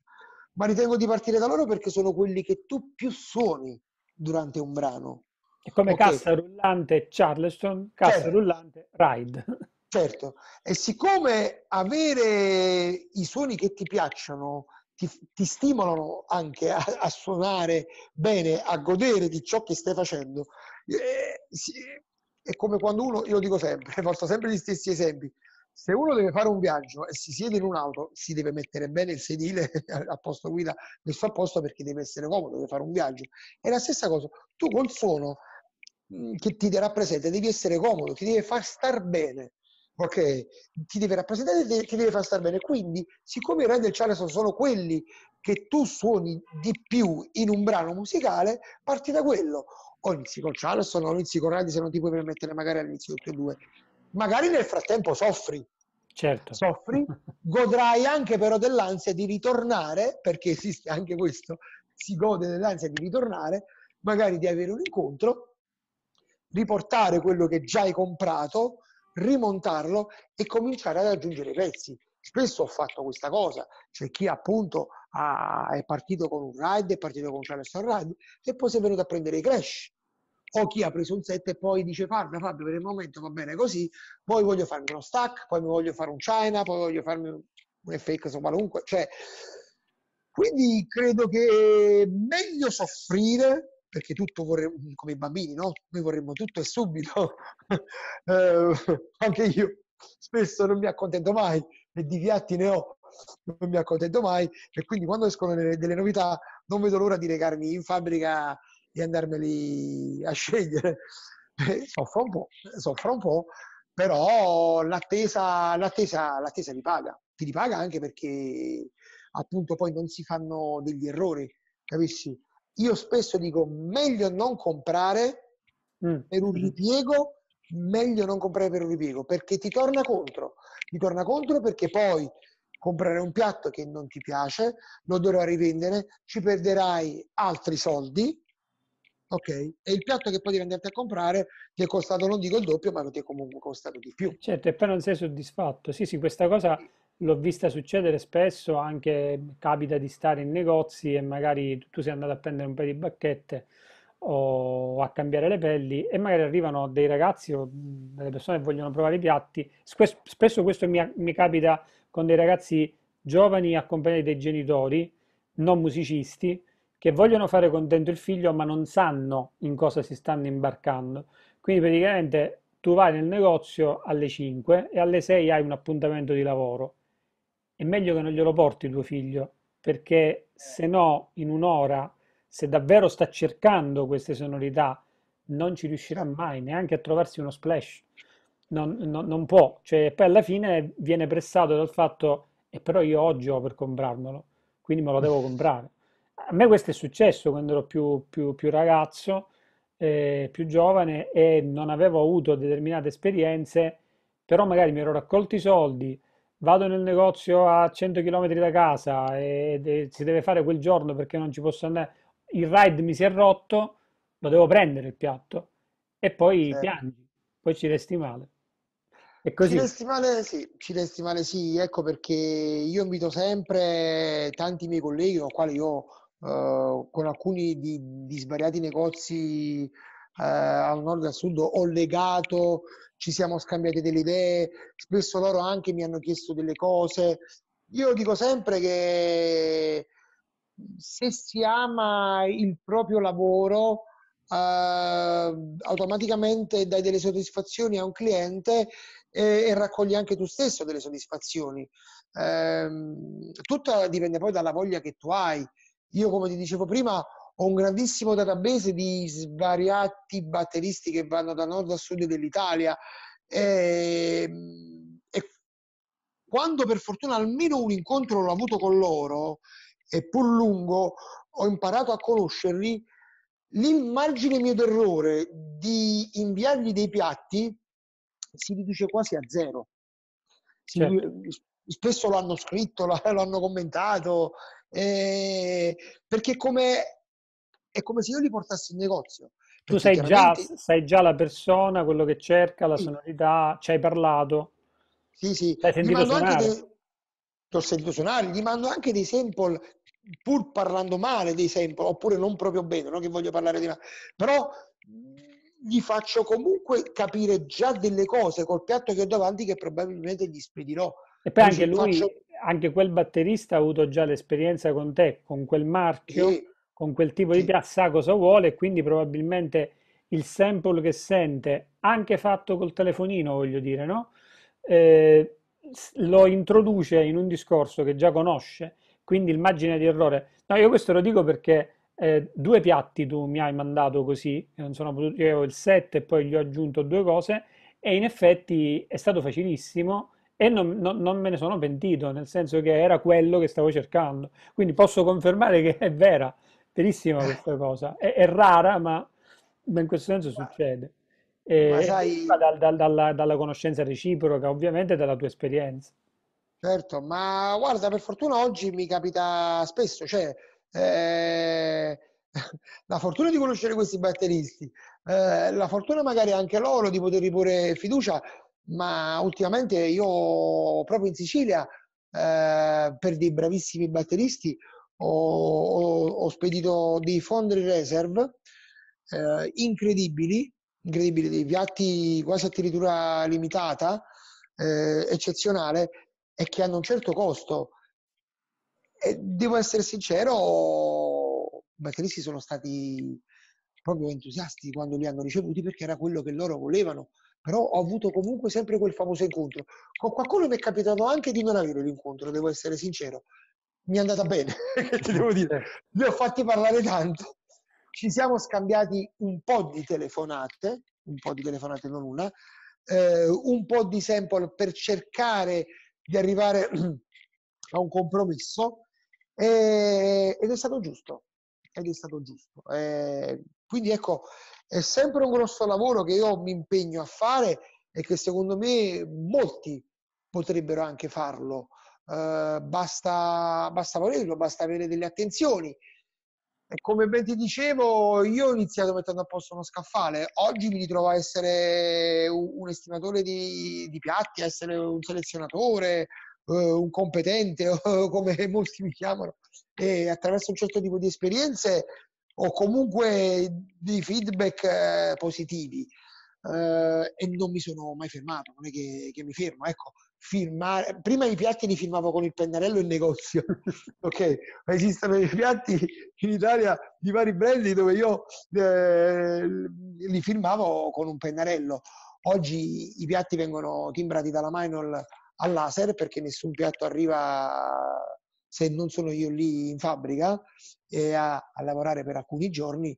Ma ritengo di partire da loro perché sono quelli che tu più suoni durante un brano. E come okay. cassa rullante Charleston, cassa certo. rullante Ride. Certo, e siccome avere i suoni che ti piacciono ti, ti stimolano anche a, a, suonare bene, a godere di ciò che stai facendo, eh, sì, è come quando uno, io lo dico sempre, porto sempre gli stessi esempi, se uno deve fare un viaggio e si siede in un'auto, si deve mettere bene il sedile a posto guida, messo a posto perché deve essere comodo, deve fare un viaggio. È la stessa cosa, tu col suono mm, che ti rappresenta devi essere comodo, ti deve far star bene ok? Ti deve rappresentare e ti deve far star bene. Quindi, siccome i Randall Charleston sono quelli che tu suoni di più in un brano musicale, parti da quello. O inizi con Charleston o inizi con Randy se non ti puoi permettere magari all'inizio tutti e due. Magari nel frattempo soffri, Certo. soffri, godrai anche però dell'ansia di ritornare, perché esiste anche questo, si gode dell'ansia di ritornare, magari di avere un incontro, riportare quello che già hai comprato, rimontarlo e cominciare ad aggiungere i pezzi. Spesso ho fatto questa cosa, cioè chi appunto ha, è partito con un ride, è partito con un Charleston ride e poi si è venuto a prendere i crash. O chi ha preso un set e poi dice guarda Fabio per il momento va bene così, poi voglio farmi uno stack, poi mi voglio fare un China, poi voglio farmi un FX o qualunque. Cioè, quindi credo che meglio soffrire perché tutto vorremmo, come i bambini, no? Noi vorremmo tutto e subito. eh, anche io spesso non mi accontento mai e di piatti ne ho, non mi accontento mai e quindi quando escono delle, delle novità non vedo l'ora di recarmi in fabbrica e andarmeli a scegliere. Eh, soffro un po', soffro un po', però l'attesa, l'attesa, l'attesa li paga, ti ripaga anche perché appunto poi non si fanno degli errori, capisci? io spesso dico meglio non comprare mm. per un ripiego, meglio non comprare per un ripiego, perché ti torna contro. Ti torna contro perché poi comprare un piatto che non ti piace, lo dovrai rivendere, ci perderai altri soldi, ok? E il piatto che poi devi andarti a comprare ti è costato, non dico il doppio, ma ti è comunque costato di più. Certo, e poi non sei soddisfatto. Sì, sì, questa cosa l'ho vista succedere spesso, anche capita di stare in negozi e magari tu sei andato a prendere un paio di bacchette o a cambiare le pelli e magari arrivano dei ragazzi o delle persone che vogliono provare i piatti. Spesso questo mi, mi capita con dei ragazzi giovani accompagnati dai genitori, non musicisti, che vogliono fare contento il figlio ma non sanno in cosa si stanno imbarcando. Quindi praticamente tu vai nel negozio alle 5 e alle 6 hai un appuntamento di lavoro è meglio che non glielo porti tuo figlio, perché se no in un'ora, se davvero sta cercando queste sonorità, non ci riuscirà mai neanche a trovarsi uno splash. Non, non, non può, cioè, poi alla fine viene pressato dal fatto, e eh, però io oggi ho per comprarmelo, quindi me lo devo comprare. A me questo è successo quando ero più, più, più ragazzo, eh, più giovane e non avevo avuto determinate esperienze, però magari mi ero raccolto i soldi, vado nel negozio a 100 km da casa e, si deve fare quel giorno perché non ci posso andare, il ride mi si è rotto, lo devo prendere il piatto e poi sì. piangi, poi ci resti male. È così. Ci resti male sì, ci resti male sì, ecco perché io invito sempre tanti miei colleghi con i quali io eh, con alcuni di, di svariati negozi eh, al nord e al sud ho legato, ci siamo scambiati delle idee, spesso loro anche mi hanno chiesto delle cose. Io dico sempre che se si ama il proprio lavoro, Uh, automaticamente dai delle soddisfazioni a un cliente e, e raccogli anche tu stesso delle soddisfazioni. Uh, ehm, tutto dipende poi dalla voglia che tu hai. Io, come ti dicevo prima, ho un grandissimo database di svariati batteristi che vanno da nord a sud dell'Italia. E, ehm, e quando per fortuna almeno un incontro l'ho avuto con loro, e pur lungo, ho imparato a conoscerli. L'immagine mio d'errore di inviargli dei piatti si riduce quasi a zero. Certo. Spesso lo hanno scritto, lo hanno commentato, eh, perché come è come se io li portassi in negozio. Tu sai, già, sai già la persona, quello che cerca, la sì. sonorità, ci hai parlato. Sì, sì. L'hai sentito suonare. Dei... L'ho sentito suonare, gli mando anche dei sample, pur parlando male dei sample, oppure non proprio bene, non che voglio parlare di male. Però gli faccio comunque capire già delle cose col piatto che ho davanti che probabilmente gli spedirò. E poi anche lui, faccio... anche quel batterista ha avuto già l'esperienza con te, con quel marchio. E con quel tipo di piazza sa cosa vuole e quindi probabilmente il sample che sente, anche fatto col telefonino, voglio dire, no? Eh, lo introduce in un discorso che già conosce, quindi il margine di errore. No, io questo lo dico perché eh, due piatti tu mi hai mandato così, non sono potuto, io avevo il set e poi gli ho aggiunto due cose e in effetti è stato facilissimo e non, non, non, me ne sono pentito, nel senso che era quello che stavo cercando. Quindi posso confermare che è vera verissima questa cosa. È, è rara, ma in questo senso succede. E sai, dal, dal, dalla, dalla, conoscenza reciproca, ovviamente, dalla tua esperienza. Certo, ma guarda, per fortuna oggi mi capita spesso, cioè eh, la fortuna di conoscere questi batteristi, eh, la fortuna magari anche loro di poter riporre fiducia, ma ultimamente io proprio in Sicilia eh, per dei bravissimi batteristi ho, ho spedito dei fondri reserve eh, incredibili, incredibili, dei piatti quasi addirittura limitata, eh, eccezionale, e che hanno un certo costo. E devo essere sincero, i batteristi sono stati proprio entusiasti quando li hanno ricevuti perché era quello che loro volevano. Però ho avuto comunque sempre quel famoso incontro. Con qualcuno mi è capitato anche di non avere l'incontro, devo essere sincero, mi è andata bene, che ti devo dire. Li ho fatti parlare tanto, ci siamo scambiati un po' di telefonate, un po' di telefonate non una, eh, un po' di sample per cercare di arrivare a un compromesso eh, ed è stato giusto, ed è stato giusto. Eh, quindi ecco, è sempre un grosso lavoro che io mi impegno a fare e che secondo me molti potrebbero anche farlo eh, basta, basta volerlo, basta avere delle attenzioni. E come ben ti dicevo, io ho iniziato mettendo a posto uno scaffale, oggi mi ritrovo a essere un estimatore di, di piatti, a essere un selezionatore, eh, un competente, come molti mi chiamano, e attraverso un certo tipo di esperienze o comunque dei feedback eh, positivi. Uh, e non mi sono mai fermato, non è che, che mi fermo, ecco, firmare. Prima i piatti li firmavo con il pennarello in negozio, ok? Ma esistono i piatti in Italia di vari brand dove io eh, li firmavo con un pennarello. Oggi i piatti vengono timbrati dalla Minol al laser perché nessun piatto arriva se non sono io lì in fabbrica e eh, a, a lavorare per alcuni giorni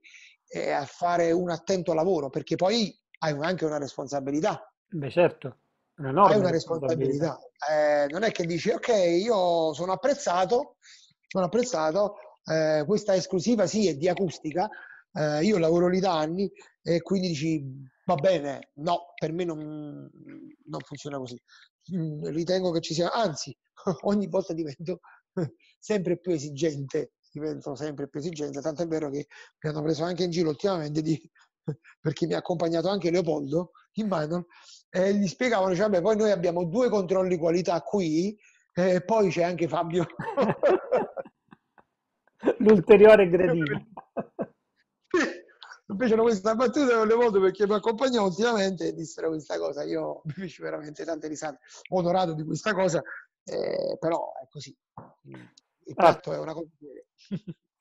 e a fare un attento lavoro perché poi hai anche una responsabilità. Beh certo hai una responsabilità. Eh, non è che dici, ok, io sono apprezzato, sono apprezzato, eh, questa esclusiva sì è di acustica, eh, io lavoro lì da anni e quindi dici, va bene, no, per me non, non funziona così. Mm, ritengo che ci sia, anzi, ogni volta divento sempre più esigente, divento sempre più esigente, tanto è vero che mi hanno preso anche in giro ultimamente di, perché mi ha accompagnato anche Leopoldo in Bidon, e gli spiegavano, cioè, vabbè, poi noi abbiamo due controlli qualità qui e poi c'è anche Fabio. L'ulteriore gradino. Mi piacciono questa battuta delle volte perché mi accompagnò ultimamente e dissero questa cosa. Io mi feci veramente tante risate, onorato di questa cosa, eh, però è così. Il ah. patto ah, è una cosa.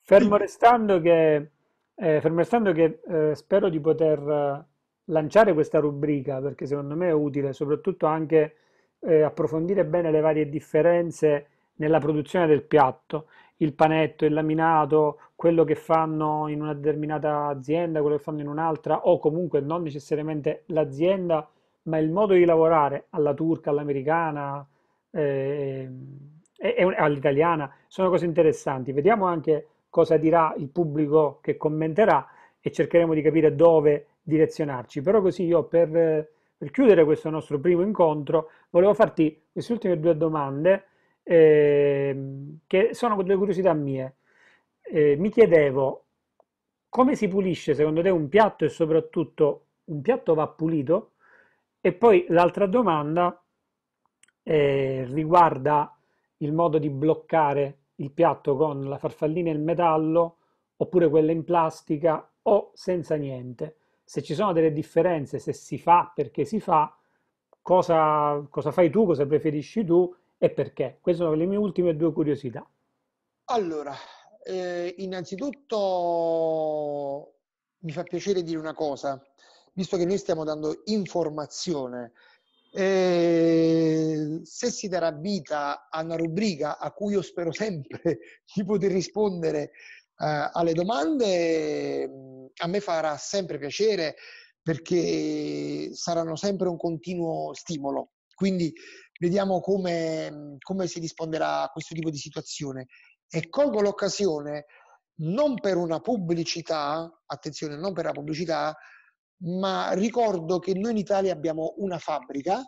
Fermo restando che, eh, fermo restando che eh, spero di poter lanciare questa rubrica perché secondo me è utile, soprattutto anche eh, approfondire bene le varie differenze nella produzione del piatto, il panetto, il laminato, quello che fanno in una determinata azienda, quello che fanno in un'altra, o comunque non necessariamente l'azienda, ma il modo di lavorare alla turca, all'americana eh, e, e all'italiana sono cose interessanti. Vediamo anche cosa dirà il pubblico che commenterà e cercheremo di capire dove direzionarci. Però così io per, per chiudere questo nostro primo incontro volevo farti queste ultime due domande eh, che sono due curiosità mie. Eh, mi chiedevo come si pulisce secondo te un piatto e soprattutto un piatto va pulito? E poi l'altra domanda eh, riguarda il modo di bloccare il piatto con la farfallina in metallo oppure quella in plastica o senza niente se ci sono delle differenze, se si fa perché si fa, cosa, cosa fai tu, cosa preferisci tu e perché. Queste sono le mie ultime due curiosità. Allora, eh, innanzitutto mi fa piacere dire una cosa, visto che noi stiamo dando informazione. Eh, se si darà vita a una rubrica a cui io spero sempre di poter rispondere eh, alle domande, a me farà sempre piacere perché saranno sempre un continuo stimolo. Quindi vediamo come, come si risponderà a questo tipo di situazione. E colgo l'occasione non per una pubblicità, attenzione, non per la pubblicità, ma ricordo che noi in Italia abbiamo una fabbrica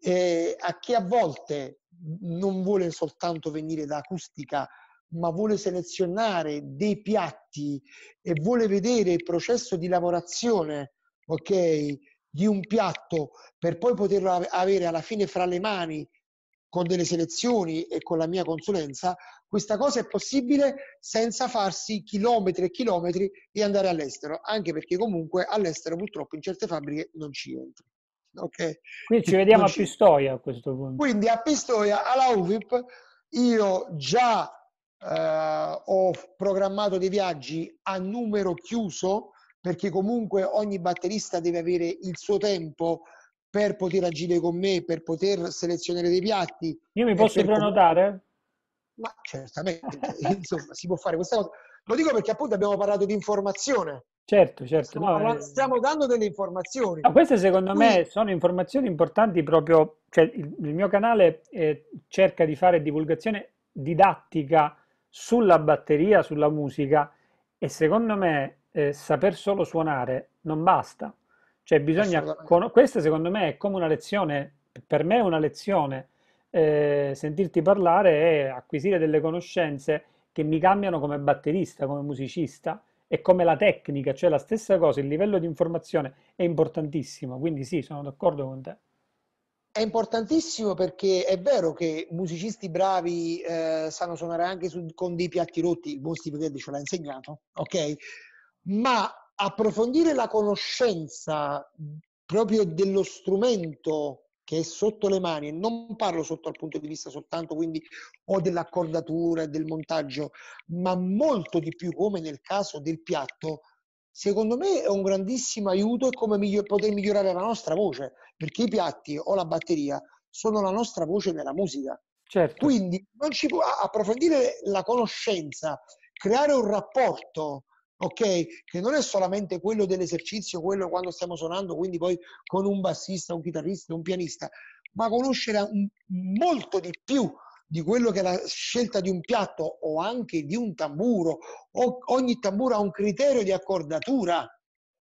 eh, a chi a volte non vuole soltanto venire da acustica ma vuole selezionare dei piatti e vuole vedere il processo di lavorazione, ok, di un piatto per poi poterlo avere alla fine fra le mani con delle selezioni e con la mia consulenza, questa cosa è possibile senza farsi chilometri e chilometri e andare all'estero, anche perché comunque all'estero purtroppo in certe fabbriche non ci entri. Okay. Quindi ci vediamo non a Pistoia a questo punto. Quindi a Pistoia, alla UVIP, io già eh, ho programmato dei viaggi a numero chiuso perché comunque ogni batterista deve avere il suo tempo per poter agire con me, per poter selezionare dei piatti. Io mi posso prenotare? Ma certamente, cioè, insomma, si può fare questa cosa. Lo dico perché appunto abbiamo parlato di informazione. Certo, certo. Stiamo, no, eh, stiamo dando delle informazioni. Ma queste secondo Quindi... me sono informazioni importanti proprio, cioè il, il mio canale eh, cerca di fare divulgazione didattica sulla batteria, sulla musica e secondo me eh, saper solo suonare non basta. Cioè bisogna, con... questa secondo me è come una lezione, per me è una lezione, eh, sentirti parlare e acquisire delle conoscenze che mi cambiano come batterista, come musicista e come la tecnica, cioè la stessa cosa, il livello di informazione è importantissimo, quindi sì, sono d'accordo con te è importantissimo perché è vero che musicisti bravi eh, sanno suonare anche su, con dei piatti rotti, il buon Steve Gadd ce l'ha insegnato, ok? Ma approfondire la conoscenza proprio dello strumento che è sotto le mani, e non parlo sotto al punto di vista soltanto quindi o dell'accordatura e del montaggio, ma molto di più come nel caso del piatto, secondo me è un grandissimo aiuto e come miglior, poter migliorare la nostra voce, perché i piatti o la batteria sono la nostra voce nella musica. Certo. Quindi non ci può approfondire la conoscenza, creare un rapporto, ok? Che non è solamente quello dell'esercizio, quello quando stiamo suonando, quindi poi con un bassista, un chitarrista, un pianista, ma conoscere molto di più di quello che è la scelta di un piatto o anche di un tamburo. O, ogni tamburo ha un criterio di accordatura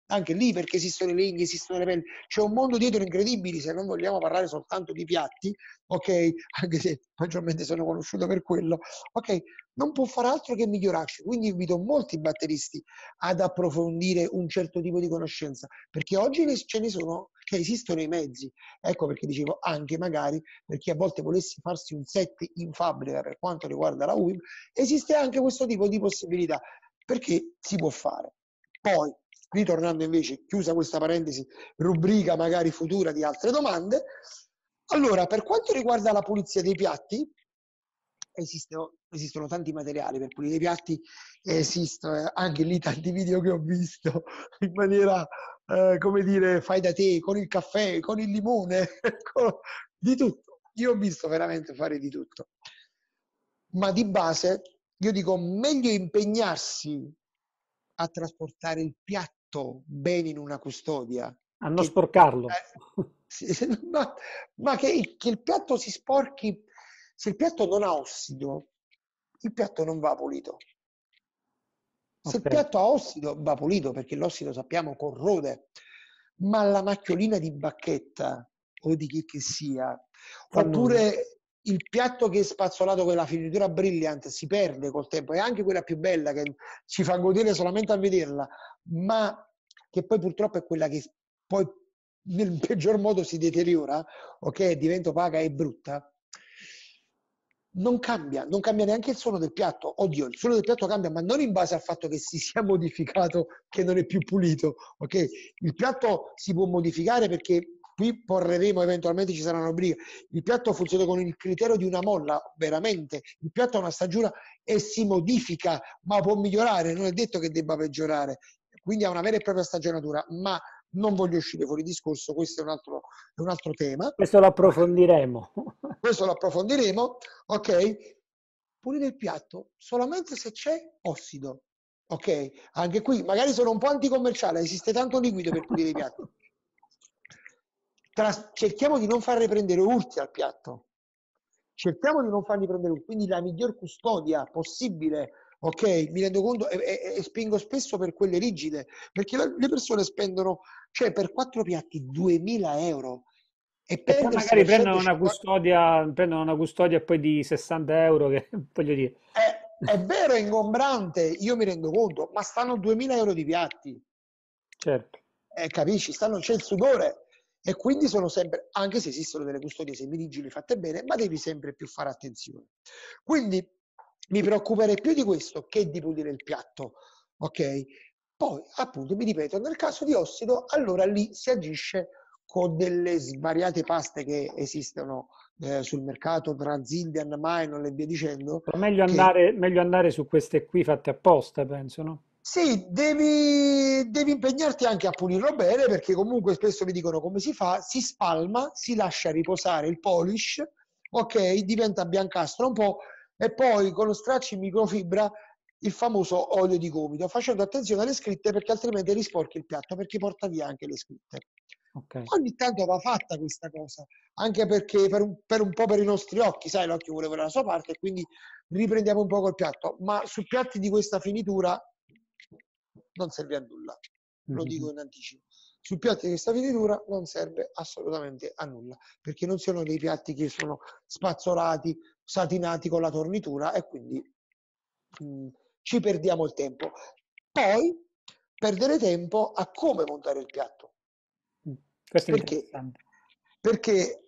anche lì perché esistono i legni, esistono le pelle, c'è un mondo dietro incredibile se non vogliamo parlare soltanto di piatti, ok, anche se maggiormente sono conosciuto per quello, ok, non può fare altro che migliorarci, quindi invito molti batteristi ad approfondire un certo tipo di conoscenza, perché oggi ce ne sono, cioè esistono i mezzi, ecco perché dicevo anche magari per chi a volte volesse farsi un set in fabbrica per quanto riguarda la UIM, esiste anche questo tipo di possibilità, perché si può fare. Poi, ritornando invece, chiusa questa parentesi, rubrica magari futura di altre domande. Allora, per quanto riguarda la pulizia dei piatti, esistono, esistono tanti materiali per pulire i piatti, esistono eh, anche lì tanti video che ho visto in maniera, eh, come dire, fai da te, con il caffè, con il limone, con, di tutto. Io ho visto veramente fare di tutto. Ma di base, io dico, meglio impegnarsi a trasportare il piatto fatto bene in una custodia. A non che, sporcarlo. Eh, ma, ma che, che, il piatto si sporchi, se il piatto non ha ossido, il piatto non va pulito. Se okay. il piatto ha ossido, va pulito perché l'ossido sappiamo corrode, ma la macchiolina di bacchetta o di chi che sia, oppure il piatto che è spazzolato con la finitura brillante si perde col tempo, è anche quella più bella che ci fa godere solamente a vederla, ma che poi purtroppo è quella che poi nel peggior modo si deteriora, ok, diventa opaca e brutta. Non cambia, non cambia neanche il suono del piatto. Oddio, il suono del piatto cambia, ma non in base al fatto che si sia modificato, che non è più pulito. Ok, il piatto si può modificare perché qui porremo eventualmente ci saranno brighe. Il piatto funziona con il criterio di una molla, veramente. Il piatto ha una stagione e si modifica, ma può migliorare, non è detto che debba peggiorare. Quindi ha una vera e propria stagionatura, ma non voglio uscire fuori discorso, questo è un altro, è un altro tema. Questo lo approfondiremo. Questo lo approfondiremo, ok? Pulire il piatto solamente se c'è ossido. Ok, anche qui magari sono un po' anticommerciale, esiste tanto liquido per pulire i piatti. Tras- cerchiamo di non far riprendere urti al piatto. Cerchiamo di non farli prendere urti. Quindi la miglior custodia possibile, ok? Mi rendo conto e, e, e spingo spesso per quelle rigide, perché la- le persone spendono, cioè per quattro piatti, 2000 euro. E, poi magari prendono una, custodia, prendono una custodia poi di 60 euro, che voglio dire... Eh, è vero, è ingombrante, io mi rendo conto, ma stanno 2000 euro di piatti. Certo. Eh, capisci? Stanno, c'è il sudore, e quindi sono sempre, anche se esistono delle custodie semiligili fatte bene, ma devi sempre più fare attenzione. Quindi mi preoccuperei più di questo che di pulire il piatto, ok? Poi, appunto, mi ripeto, nel caso di ossido, allora lì si agisce con delle svariate paste che esistono eh, sul mercato, Transildian, Minor e via dicendo. Meglio, che... andare, meglio andare su queste qui fatte apposta, penso, no? Sì, devi, devi, impegnarti anche a pulirlo bene perché comunque spesso mi dicono come si fa, si spalma, si lascia riposare il polish, ok, diventa biancastro un po' e poi con lo stracci in microfibra il famoso olio di gomito, facendo attenzione alle scritte perché altrimenti risporchi il piatto perché porta via anche le scritte. Okay. Ogni tanto va fatta questa cosa, anche perché per un, per un, po' per i nostri occhi, sai, l'occhio voleva la sua parte, quindi riprendiamo un po' col piatto, ma su piatti di questa finitura non serve a nulla. Lo dico in anticipo. Sul piatto di questa finitura non serve assolutamente a nulla, perché non sono dei piatti che sono spazzolati, satinati con la tornitura e quindi mh, mhmm, ci perdiamo il tempo. Poi perdere tempo a come montare il piatto. questo perché, perché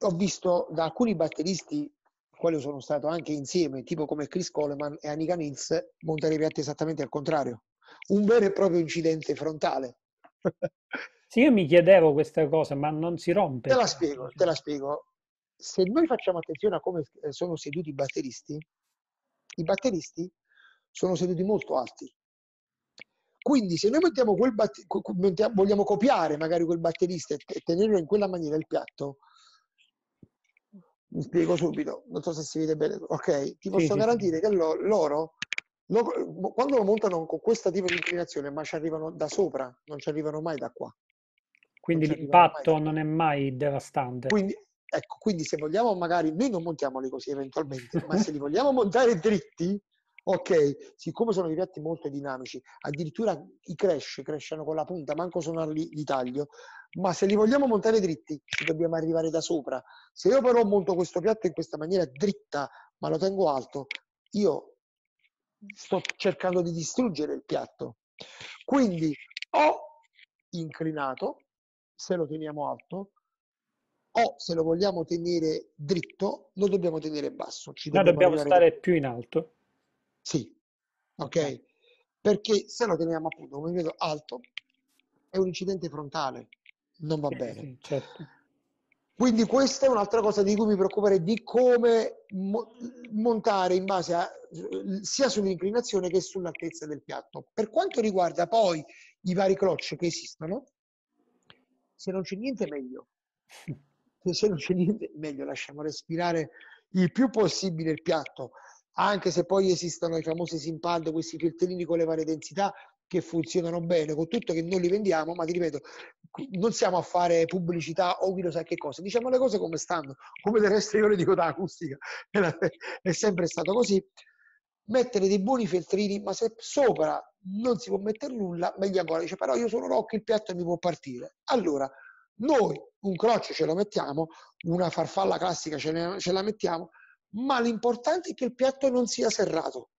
ho visto da alcuni batteristi quale sono stato anche insieme, tipo come Chris Coleman e Annika Nils, montare i piatti esattamente al contrario. Un vero e proprio incidente frontale. Sì, io mi chiedevo questa cosa, ma non si rompe. Te la spiego, te la spiego. Se noi facciamo attenzione a come eh, sono seduti i batteristi, i batteristi sono seduti molto alti. Quindi se noi mettiamo quel batter- vogliamo copiare magari quel batterista e tenerlo in quella maniera il piatto, mi spiego subito, non so se si vede bene, ok, ti posso sì, garantire sì. che lo, loro lo, quando lo montano con questo tipo di inclinazione, ma ci arrivano da sopra, non ci arrivano mai da qua. Quindi non l'impatto non è mai devastante. Quindi, ecco, quindi se vogliamo magari, noi non montiamoli così eventualmente, ma se li vogliamo montare dritti, Ok, siccome sono dei piatti molto dinamici, addirittura i crash crescano con la punta, manco sono lì di taglio, ma se li vogliamo montare dritti ci dobbiamo arrivare da sopra. Se io però monto questo piatto in questa maniera dritta, ma lo tengo alto, io sto cercando di distruggere il piatto. Quindi o inclinato, se lo teniamo alto, o se lo vogliamo tenere dritto, lo dobbiamo tenere basso. Ci Noi dobbiamo, dobbiamo stare più in alto. Sì, ok? Perché se lo teniamo appunto come vedo alto è un incidente frontale, non va bene. Sì, certo. Quindi questa è un'altra cosa di cui mi preoccuperei, di come mo- montare in base a, sia sull'inclinazione che sull'altezza del piatto. Per quanto riguarda poi i vari crocci che esistono, se non c'è niente meglio, se non c'è niente meglio lasciamo respirare il più possibile il piatto, anche se poi esistono i famosi simpad, questi filtrini con le varie densità che funzionano bene, con tutto che non li vendiamo, ma ti ripeto, non siamo a fare pubblicità o chi lo sa che cosa, diciamo le cose come stanno, come del resto io le dico da acustica, è sempre stato così, mettere dei buoni filtrini, ma se sopra non si può mettere nulla, meglio ancora, dice però io sono rock, il piatto mi può partire. Allora, noi un croccio ce lo mettiamo, una farfalla classica ce, ne, ce la mettiamo, ma l'importante è che il piatto non sia serrato.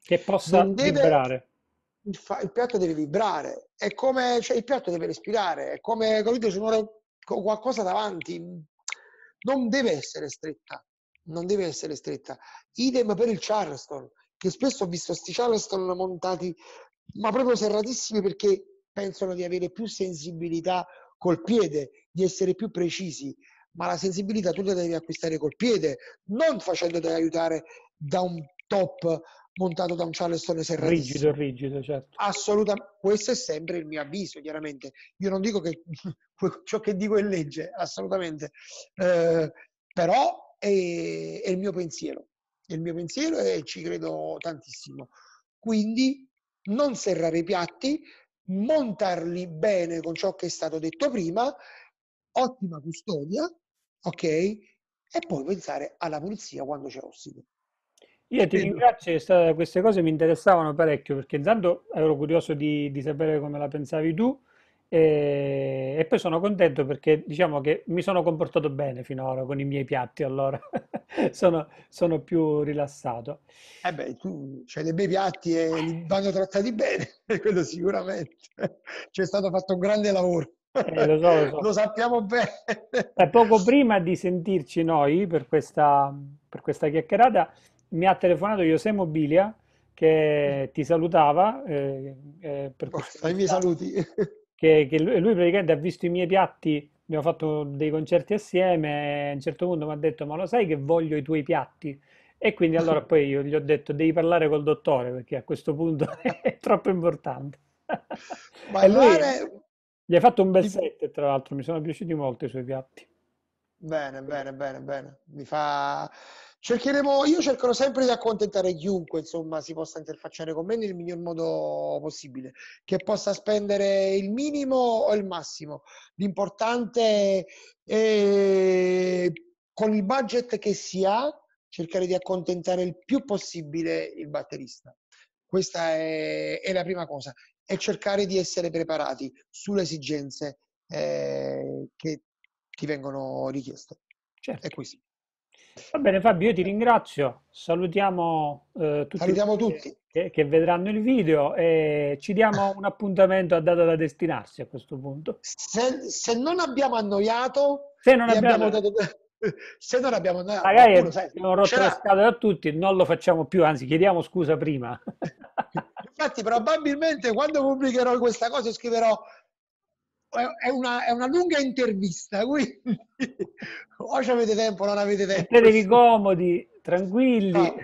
Che possa deve... vibrare. Il, fa... il, piatto deve vibrare, è come cioè, il piatto deve respirare, è come capito, c'è una... qualcosa davanti, non deve essere stretta, non deve essere stretta. Idem per il Charleston, che spesso ho visto sti Charleston montati, ma proprio serratissimi perché pensano di avere più sensibilità col piede, di essere più precisi ma la sensibilità tu la devi acquistare col piede, non facendoti aiutare da un top montato da un Charleston serrato. Rigido, rigido, certo. Assolutamente, questo è sempre il mio avviso, chiaramente. Io non dico che ciò che dico è legge, assolutamente, eh, però è, è, il mio pensiero, è il mio pensiero e ci credo tantissimo. Quindi non serrare i piatti, montarli bene con ciò che è stato detto prima, ottima custodia, ok? E poi pensare alla pulizia quando c'è ossido. Io ti ringrazio, queste cose mi interessavano parecchio perché intanto ero curioso di, di sapere come la pensavi tu e, e, poi sono contento perché diciamo che mi sono comportato bene finora con i miei piatti, allora sono, sono, più rilassato. Eh beh, tu c'hai dei bei piatti e li vanno trattati bene, quello sicuramente. C'è stato fatto un grande lavoro. Eh, lo, so, lo, so. lo, sappiamo bene. Eh, poco prima di sentirci noi per questa, per questa chiacchierata, mi ha telefonato José Mobilia che ti salutava. Eh, eh, per oh, fai i miei saluti. Che, che lui, lui, praticamente ha visto i miei piatti, abbiamo fatto dei concerti assieme, a un certo punto mi ha detto ma lo sai che voglio i tuoi piatti? E quindi allora poi io gli ho detto devi parlare col dottore perché a questo punto è troppo importante. Ballare, lui... Gli hai fatto un bel set, tra l'altro, mi sono piaciuti molto i suoi piatti. Bene, bene, bene, bene. Mi fa... Cercheremo, io cercherò sempre di accontentare chiunque, insomma, si possa interfacciare con me nel miglior modo possibile, che possa spendere il minimo o il massimo. L'importante è con il budget che si ha, cercare di accontentare il più possibile il batterista. Questa è, è la prima cosa e cercare di essere preparati sulle esigenze eh, che ti vengono richieste. Certo. È questo. Va bene Fabio, io ti ringrazio, salutiamo, eh, tutti, salutiamo tutti. Che, che, vedranno il video e ci diamo un appuntamento a data da destinarsi a questo punto. Se, se non abbiamo annoiato, se non abbiamo, abbiamo dato, se non abbiamo annoiato, magari qualcuno, sai, abbiamo rotto la scatole a tutti, non lo facciamo più, anzi chiediamo scusa prima. Infatti, probabilmente quando pubblicherò questa cosa scriverò è una, è una, lunga intervista, quindi o ci avete tempo o non avete tempo. Mettetevi comodi, tranquilli. Bravo.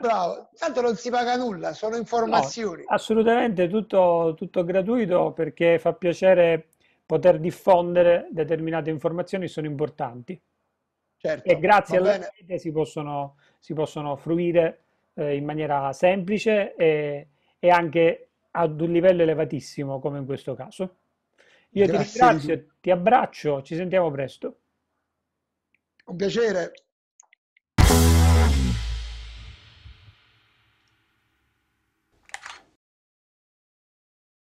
Bravo. tanto non si paga nulla, sono informazioni. No, assolutamente, tutto, tutto gratuito perché fa piacere poter diffondere determinate informazioni sono importanti. Certo, e grazie alla rete si possono, si possono fruire eh, in maniera semplice e e anche ad un livello elevatissimo come in questo caso. Io Grazie ti ringrazio, ti abbraccio, ci sentiamo presto. Un piacere.